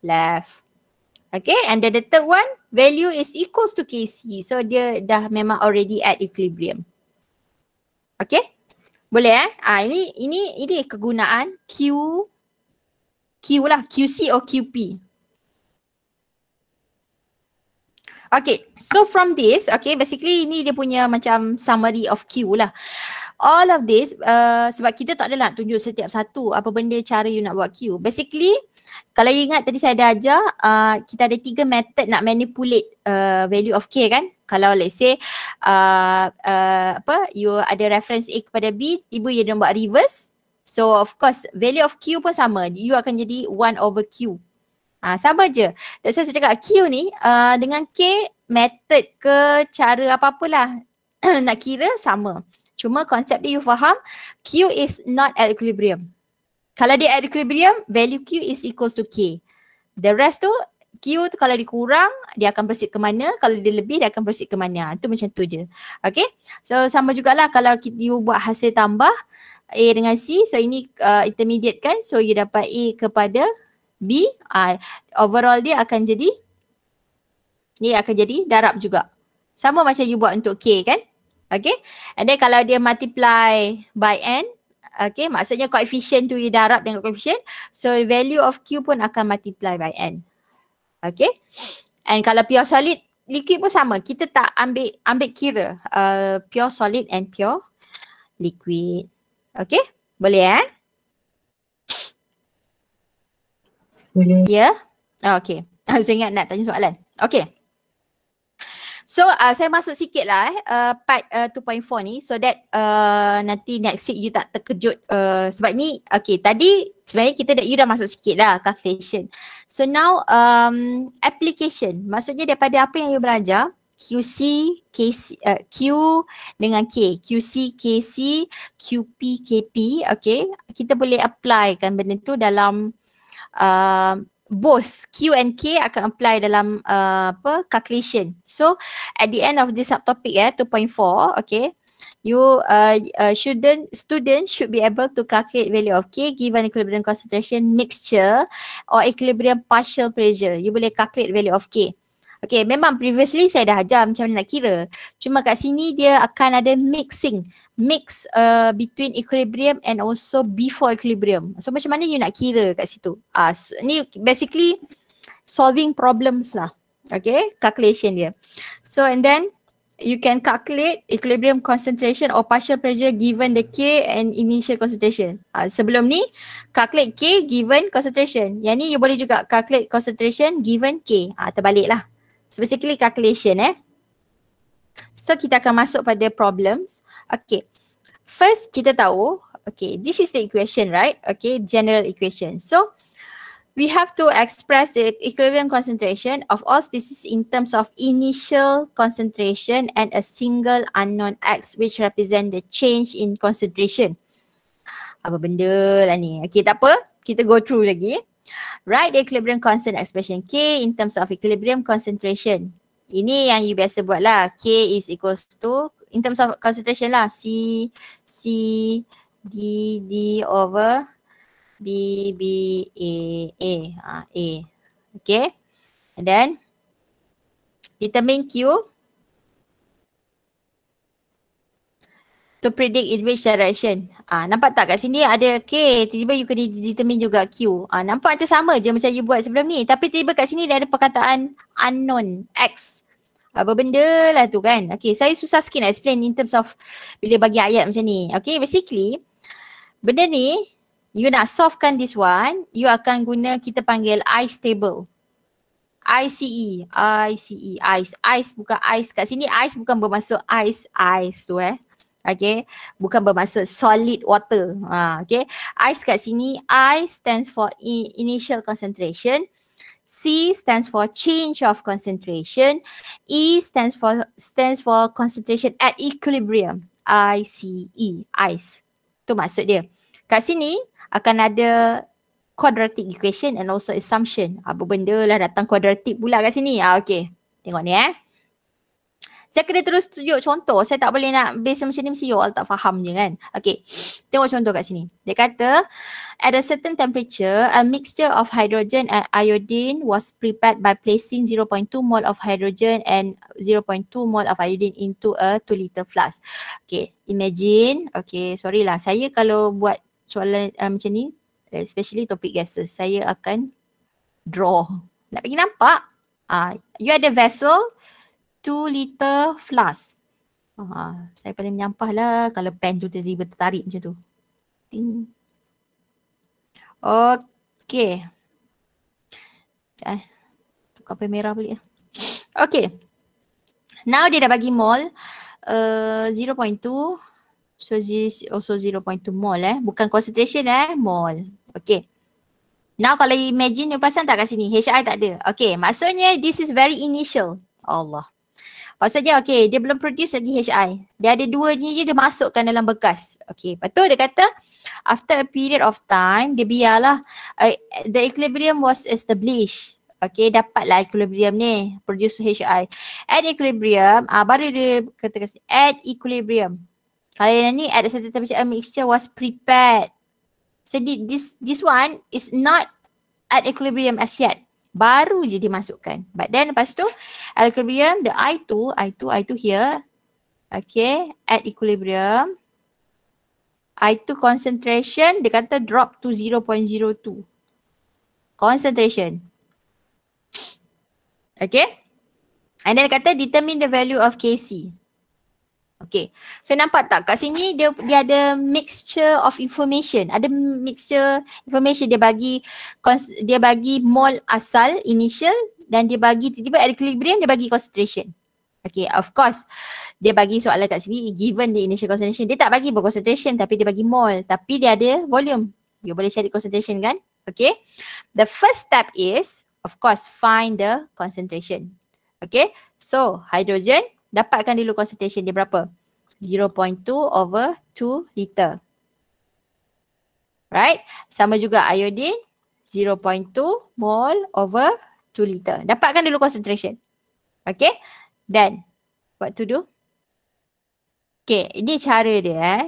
left. Okay and then the third one value is equals to Kc. So dia dah memang already at equilibrium. Okay boleh eh. Ah, ini ini ini kegunaan Q Q lah Qc or Qp. Okay so from this okay basically ini dia punya macam summary of Q lah. All of this uh, sebab kita tak adalah tunjuk setiap satu apa benda cara you nak buat Q. Basically kalau you ingat tadi saya ada ajar, uh, kita ada tiga method nak manipulate uh, value of K kan. Kalau let's say uh, uh, apa, you ada reference A kepada B, tiba you nak buat reverse. So of course value of Q pun sama. You akan jadi 1 over Q. Ha, sama je. That's why saya cakap Q ni uh, dengan K method ke cara apa-apalah nak kira sama. Cuma konsep dia you faham, Q is not at equilibrium kalau dia at equilibrium value Q is equals to K. The rest tu Q tu kalau dikurang, dia akan proceed ke mana, kalau dia lebih dia akan proceed ke mana. Itu macam tu je. Okay. So sama jugalah kalau you buat hasil tambah A dengan C. So ini uh, intermediate kan. So you dapat A kepada B. Uh, overall dia akan jadi ni akan jadi darab juga. Sama macam you buat untuk K kan. Okay. And then kalau dia multiply by N Okay, maksudnya koefisien tu you darab dengan koefisien. So value of Q pun akan multiply by N. Okay. And kalau pure solid, liquid pun sama. Kita tak ambil ambil kira uh, pure solid and pure liquid. Okay. Boleh eh? Boleh. Ya? Yeah? Okay. Saya ingat nak tanya soalan. Okay. So uh, saya masuk sikit lah eh, uh, part uh, 2.4 ni so that uh, nanti next week you tak terkejut uh, sebab ni okay tadi sebenarnya kita dah, you dah masuk sikit lah calculation. So now um, application maksudnya daripada apa yang you belajar QC, KC, uh, Q dengan K. QC, KC, QP, KP. Okay. Kita boleh applykan benda tu dalam uh, both Q and K akan apply dalam uh, apa calculation. So at the end of this subtopic eh 2.4, okay, you uh, uh, shouldn't students should be able to calculate value of K given equilibrium concentration mixture or equilibrium partial pressure. You boleh calculate value of K. Okay, memang previously saya dah ajar macam mana nak kira. Cuma kat sini dia akan ada mixing mix uh, between equilibrium and also before equilibrium. So macam mana you nak kira kat situ? Ah, uh, so, ni basically solving problems lah. Okay, calculation dia. So and then you can calculate equilibrium concentration or partial pressure given the K and initial concentration. Uh, sebelum ni, calculate K given concentration. Yang ni you boleh juga calculate concentration given K. Uh, terbalik lah. So basically calculation eh. So kita akan masuk pada problems. Okay. First kita tahu, okay, this is the equation, right? Okay, general equation. So, we have to express the equilibrium concentration of all species in terms of initial concentration and a single unknown x which represent the change in concentration. Apa benda lah ni? Okay, tak apa. Kita go through lagi. Write the equilibrium constant expression K in terms of equilibrium concentration. Ini yang you biasa buat lah. K is equals to in terms of concentration lah C C D D over B B A A A, ha, A. Okay And then Determine Q To predict in which direction Ah Nampak tak kat sini ada K Tiba-tiba you kena determine juga Q ah, Nampak macam sama je macam you buat sebelum ni Tapi tiba-tiba kat sini dia ada perkataan unknown X apa benda lah tu kan. Okay, saya susah sikit nak explain in terms of bila bagi ayat macam ni. Okay, basically benda ni you nak softkan this one, you akan guna kita panggil ice table. ICE, ICE, ice, ice bukan ice kat sini, ice bukan bermaksud ice, ice tu eh. Okay, bukan bermaksud solid water. Ha, okay, ice kat sini, I stands for initial concentration. C stands for change of concentration. E stands for stands for concentration at equilibrium. I C E ice. Tu maksud dia. Kat sini akan ada quadratic equation and also assumption. Apa ah, benda lah datang quadratic pula kat sini. Ah, okay. Tengok ni eh. Saya kena terus tunjuk contoh. Saya tak boleh nak base macam ni mesti you all tak faham je kan. Okay. Tengok contoh kat sini. Dia kata, at a certain temperature, a mixture of hydrogen and iodine was prepared by placing 0.2 mol of hydrogen and 0.2 mol of iodine into a 2 liter flask. Okay. Imagine. Okay. Sorry lah. Saya kalau buat soalan uh, macam ni, especially topik gases, saya akan draw. Nak bagi nampak? Ah, uh, you ada vessel. Two liter flask. Uh, saya paling menyampah lah kalau pen tu tiba-tiba tertarik macam tu. Ding. Okay. Sekejap eh. Tukar pen merah balik. Ya. Okay. Now dia dah bagi mol uh, eh, 0.2. So this also 0.2 mol eh. Bukan concentration eh. Mol. Okay. Now kalau imagine you perasan tak kat sini? HI tak ada. Okay. Maksudnya this is very initial. Allah. Maksudnya okay dia belum produce lagi HI. Dia ada dua ni dia masukkan dalam bekas. Okay lepas tu dia kata after a period of time dia biarlah uh, the equilibrium was established. Okay dapatlah equilibrium ni produce HI. At equilibrium uh, baru dia kata kasi at equilibrium. Kalau yang ni at a certain temperature a mixture was prepared. So this this one is not at equilibrium as yet baru je dimasukkan. But then lepas tu equilibrium the I2, I2, I2 here. Okay, at equilibrium. I2 concentration dia kata drop to 0.02. Concentration. Okay. And then dia kata determine the value of Kc. Okay. So nampak tak kat sini dia dia ada mixture of information. Ada mixture information dia bagi dia bagi mol asal initial dan dia bagi tiba-tiba at equilibrium dia bagi concentration. Okay of course dia bagi soalan kat sini given the initial concentration dia tak bagi concentration tapi dia bagi mol tapi dia ada volume. You boleh cari concentration kan? Okay. The first step is of course find the concentration. Okay. So hydrogen dapatkan dulu concentration dia berapa? 0.2 over 2 liter. Right? Sama juga iodine 0.2 mol over 2 liter. Dapatkan dulu concentration. Okay? Then, what to do? Okay, ini cara dia eh.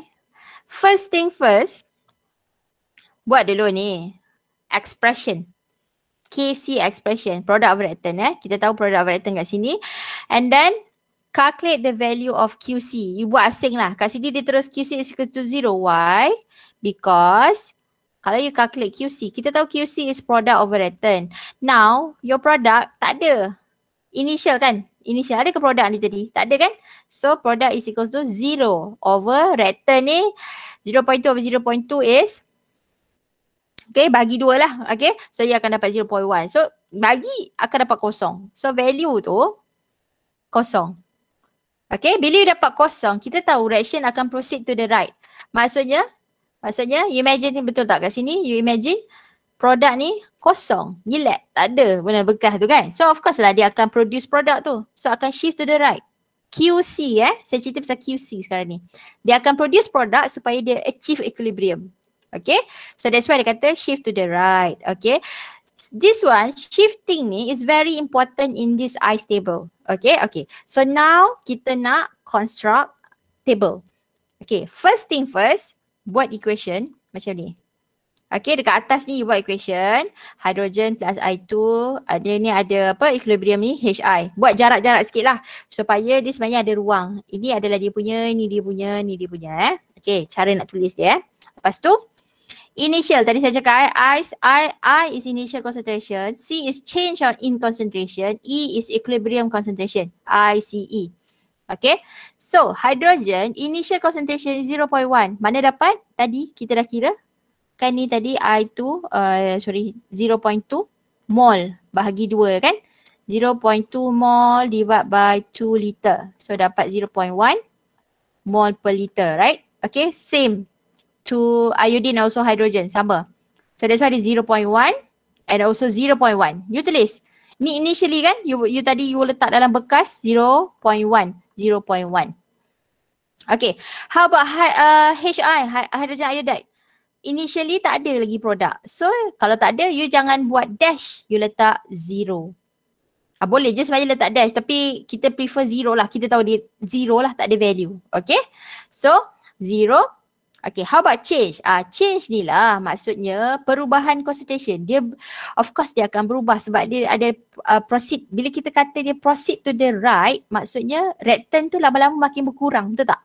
First thing first, buat dulu ni expression. KC expression, product of reactant eh. Kita tahu product of reactant kat sini. And then, calculate the value of QC. You buat asing lah. Kat sini dia terus QC is equal to zero. Why? Because kalau you calculate QC, kita tahu QC is product over return. Now, your product tak ada. Initial kan? Initial ada ke product ni tadi? Tak ada kan? So, product is equal to zero over return ni. 0.2 over 0.2 is Okay, bagi dua lah. Okay, so dia akan dapat 0.1. So, bagi akan dapat kosong. So, value tu kosong. Okay, bila you dapat kosong, kita tahu reaction akan proceed to the right. Maksudnya, maksudnya you imagine ni betul tak kat sini? You imagine produk ni kosong, nilai, tak ada benda bekas tu kan? So of course lah dia akan produce produk tu. So akan shift to the right. QC eh, saya cerita pasal QC sekarang ni. Dia akan produce produk supaya dia achieve equilibrium. Okay, so that's why dia kata shift to the right. Okay, this one shifting ni is very important in this ice table. Okay, okay. So now kita nak construct table. Okay, first thing first, buat equation macam ni. Okay, dekat atas ni you buat equation. Hydrogen plus I2, dia ni ada apa, equilibrium ni, HI. Buat jarak-jarak sikit lah. Supaya dia sebenarnya ada ruang. Ini adalah dia punya, ni dia punya, ni dia punya eh. Okay, cara nak tulis dia eh. Lepas tu, Initial tadi saya cakap eh, I, I, I is initial concentration, C is change on in concentration, E is equilibrium concentration, I, C, E. Okay, so hydrogen initial concentration 0.1. Mana dapat? Tadi kita dah kira. Kan ni tadi I tu, uh, sorry, 0.2 mol bahagi 2 kan. 0.2 mol divide by 2 liter. So dapat 0.1 mol per liter, right? Okay, same to iodine also hydrogen sama. So that's why the 0.1 and also 0.1. You tulis. Ni initially kan you you tadi you letak dalam bekas 0.1 0.1. Okay. How about hi, uh, HI, hydrogen iodide? Initially tak ada lagi produk. So kalau tak ada you jangan buat dash. You letak zero. Ah, boleh je sebenarnya letak dash tapi kita prefer zero lah. Kita tahu dia zero lah tak ada value. Okay. So zero Okay, how about change? Ah, uh, change ni lah maksudnya perubahan concentration. Dia, of course dia akan berubah sebab dia ada uh, proceed. Bila kita kata dia proceed to the right, maksudnya red return tu lama-lama makin berkurang, betul tak?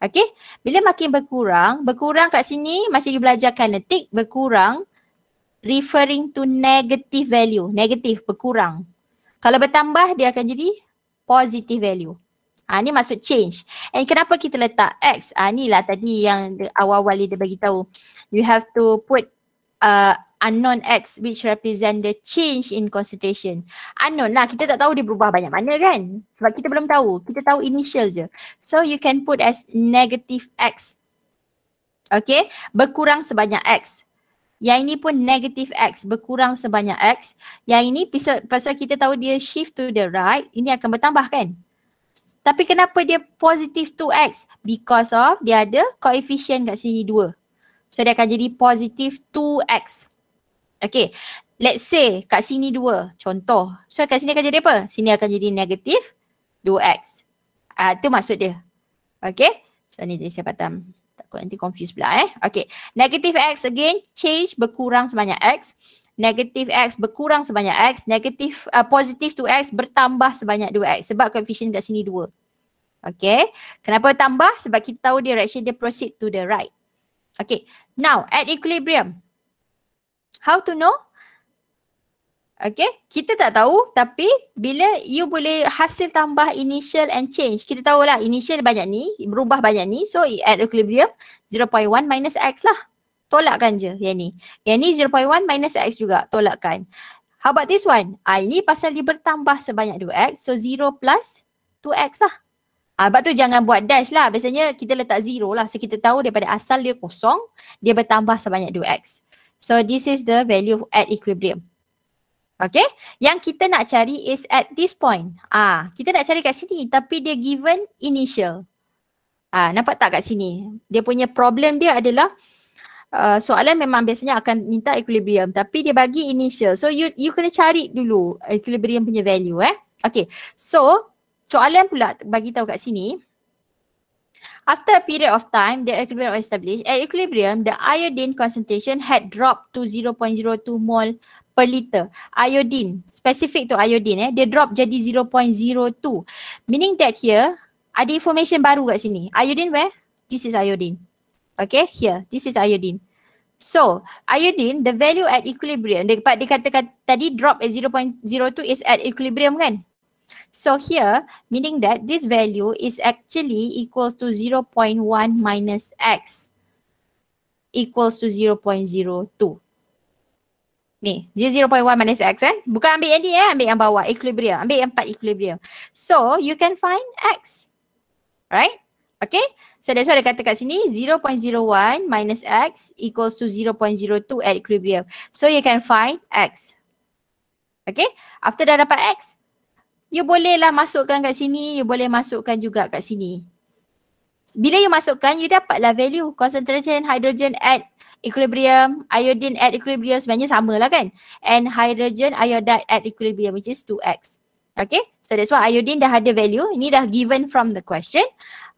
Okay, bila makin berkurang, berkurang kat sini macam you belajar kinetik, berkurang referring to negative value, negative, berkurang. Kalau bertambah dia akan jadi positive value. Ha, ni maksud change. And kenapa kita letak X? Ha, lah tadi yang awal-awal dia bagi tahu. You have to put uh, unknown X which represent the change in concentration. Unknown lah, kita tak tahu dia berubah banyak mana kan? Sebab kita belum tahu. Kita tahu initial je. So you can put as negative X. Okay, berkurang sebanyak X. Yang ini pun negative X, berkurang sebanyak X. Yang ini pasal, pasal kita tahu dia shift to the right, ini akan bertambah kan? Tapi kenapa dia positif 2x? Because of dia ada koefisien kat sini 2. So dia akan jadi positif 2x. Okay. Let's say kat sini 2. Contoh. So kat sini akan jadi apa? Sini akan jadi negatif 2x. Ah uh, tu maksud dia. Okay. So ni jadi siapa patah. Takut nanti confuse pula eh. Okay. Negative x again change berkurang sebanyak x negatif x berkurang sebanyak x, negatif uh, positif 2x bertambah sebanyak 2x sebab koefisien kat sini 2. Okay, kenapa tambah? Sebab kita tahu direction dia proceed to the right. Okay, now at equilibrium. How to know? Okay, kita tak tahu tapi bila you boleh hasil tambah initial and change. Kita tahulah initial banyak ni, berubah banyak ni. So at equilibrium 0.1 minus x lah. Tolakkan je yang ni. Yang ni 0.1 minus x juga. Tolakkan. How about this one? Ah, ini pasal dia bertambah sebanyak 2x. So 0 plus 2x lah. Ah, sebab tu jangan buat dash lah. Biasanya kita letak 0 lah. So kita tahu daripada asal dia kosong, dia bertambah sebanyak 2x. So this is the value at equilibrium. Okay. Yang kita nak cari is at this point. Ah, Kita nak cari kat sini tapi dia given initial. Ah, Nampak tak kat sini? Dia punya problem dia adalah uh, soalan memang biasanya akan minta equilibrium tapi dia bagi initial. So you you kena cari dulu equilibrium punya value eh. Okay so soalan pula bagi tahu kat sini After a period of time, the equilibrium was established. At equilibrium, the iodine concentration had dropped to 0.02 mol per liter. Iodine, specific to iodine eh, dia drop jadi 0.02. Meaning that here, ada information baru kat sini. Iodine where? This is iodine. Okay, here. This is iodine. So, iodine, the value at equilibrium, the dekat dia katakan tadi drop at 0.02 is at equilibrium kan? So here, meaning that this value is actually equals to 0.1 minus x equals to 0.02. Ni, dia 0.1 minus x kan? Eh? Bukan ambil yang ni eh, ambil yang bawah, equilibrium. Ambil yang 4 equilibrium. So, you can find x. Right? Okay? So that's why dia kata kat sini 0.01 minus x equals to 0.02 at equilibrium. So you can find x. Okay, after dah dapat x, you bolehlah masukkan kat sini, you boleh masukkan juga kat sini. Bila you masukkan, you dapatlah value concentration hydrogen at equilibrium, iodine at equilibrium sebenarnya sama lah kan. And hydrogen iodide at equilibrium which is 2x. Okay, so that's why iodine dah ada value. Ini dah given from the question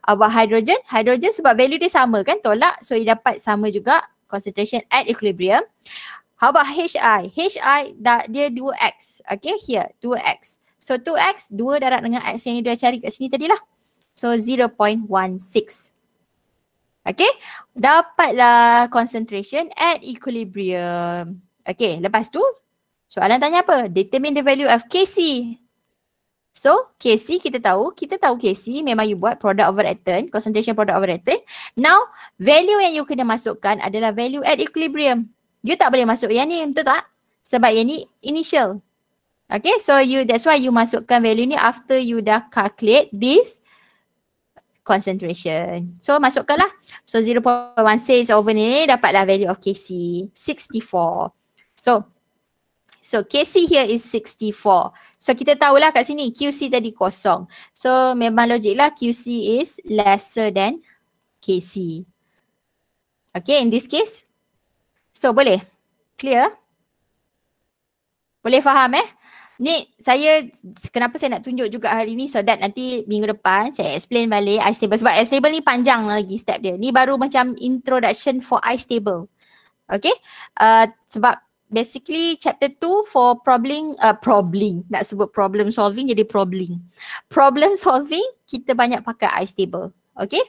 about hydrogen. Hydrogen sebab value dia sama kan tolak so dia dapat sama juga concentration at equilibrium. How about HI? HI dah, dia 2X. Okay here 2X. So 2X 2 darat dengan X yang dia cari kat sini tadi lah. So 0.16. Okay dapatlah concentration at equilibrium. Okay lepas tu soalan tanya apa? Determine the value of Kc. So KC kita tahu, kita tahu KC memang you buat product over return, concentration product over return. Now value yang you kena masukkan adalah value at equilibrium. You tak boleh masuk yang ni, betul tak? Sebab yang ni initial. Okay, so you that's why you masukkan value ni after you dah calculate this concentration. So masukkanlah. So 0.16 over ni dapatlah value of KC 64. So So KC here is 64. So kita tahulah kat sini QC tadi kosong. So memang logik lah QC is lesser than KC. Okay in this case. So boleh? Clear? Boleh faham eh? Ni saya kenapa saya nak tunjuk juga hari ni so that nanti minggu depan saya explain balik ice table. sebab ice table ni panjang lagi step dia. Ni baru macam introduction for ice table. Okay. Uh, sebab basically chapter 2 for problem uh, problem nak sebut problem solving jadi problem problem solving kita banyak pakai ice table okay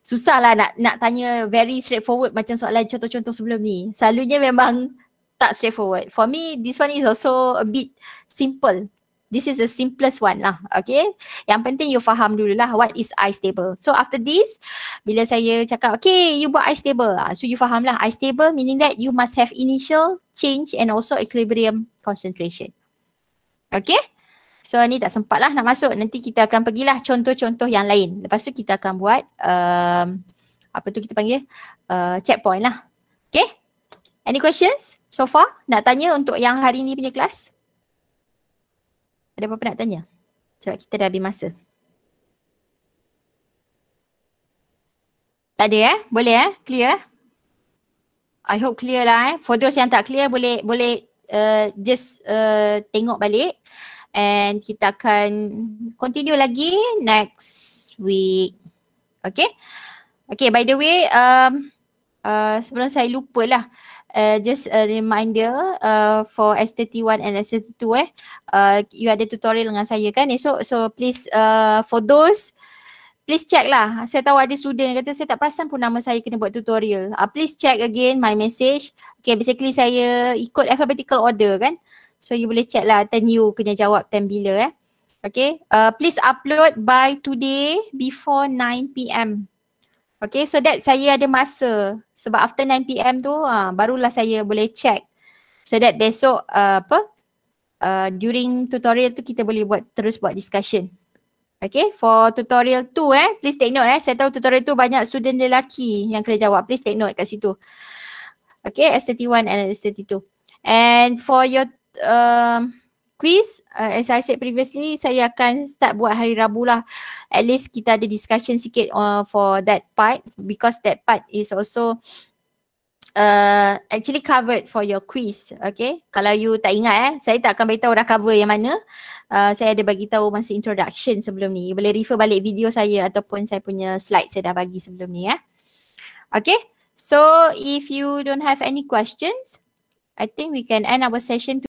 susahlah nak nak tanya very straightforward macam soalan contoh-contoh sebelum ni selalunya memang tak straightforward for me this one is also a bit simple This is the simplest one lah. Okay. Yang penting you faham dulu lah. what is ice stable. So after this, bila saya cakap, okay, you buat ice stable lah. So you faham lah. Ice stable meaning that you must have initial change and also equilibrium concentration. Okay. So ni tak sempat lah nak masuk. Nanti kita akan pergilah contoh-contoh yang lain. Lepas tu kita akan buat um, apa tu kita panggil uh, checkpoint lah. Okay. Any questions so far? Nak tanya untuk yang hari ni punya kelas? Ada apa-apa nak tanya? Sebab kita dah habis masa. Tak ada eh? Boleh eh? Clear? I hope clear lah eh. For those yang tak clear boleh boleh uh, just uh, tengok balik. And kita akan continue lagi next week. Okay? Okay by the way um, uh, sebelum saya lupa lah. Uh, just a uh, reminder uh, for S31 and S32, eh uh, you ada tutorial dengan saya kan esok so please uh, for those please check lah saya tahu ada student yang kata saya tak perasan pun nama saya kena buat tutorial uh, please check again my message okay basically saya ikut alphabetical order kan so you boleh check lah time you kena jawab time bila eh okay uh, please upload by today before 9pm okay so that saya ada masa sebab after 9 pm tu uh, barulah saya boleh check so that besok uh, apa uh, during tutorial tu kita boleh buat terus buat discussion Okay for tutorial tu eh please take note eh saya tahu tutorial tu banyak student lelaki yang kena jawab please take note kat situ Okay S31 and S32 and for your um, quiz uh, as I said previously saya akan start buat hari Rabu lah at least kita ada discussion sikit uh, for that part because that part is also uh, actually covered for your quiz okay kalau you tak ingat eh saya tak akan beritahu dah cover yang mana uh, saya ada bagi tahu masa introduction sebelum ni you boleh refer balik video saya ataupun saya punya slide saya dah bagi sebelum ni eh okay so if you don't have any questions I think we can end our session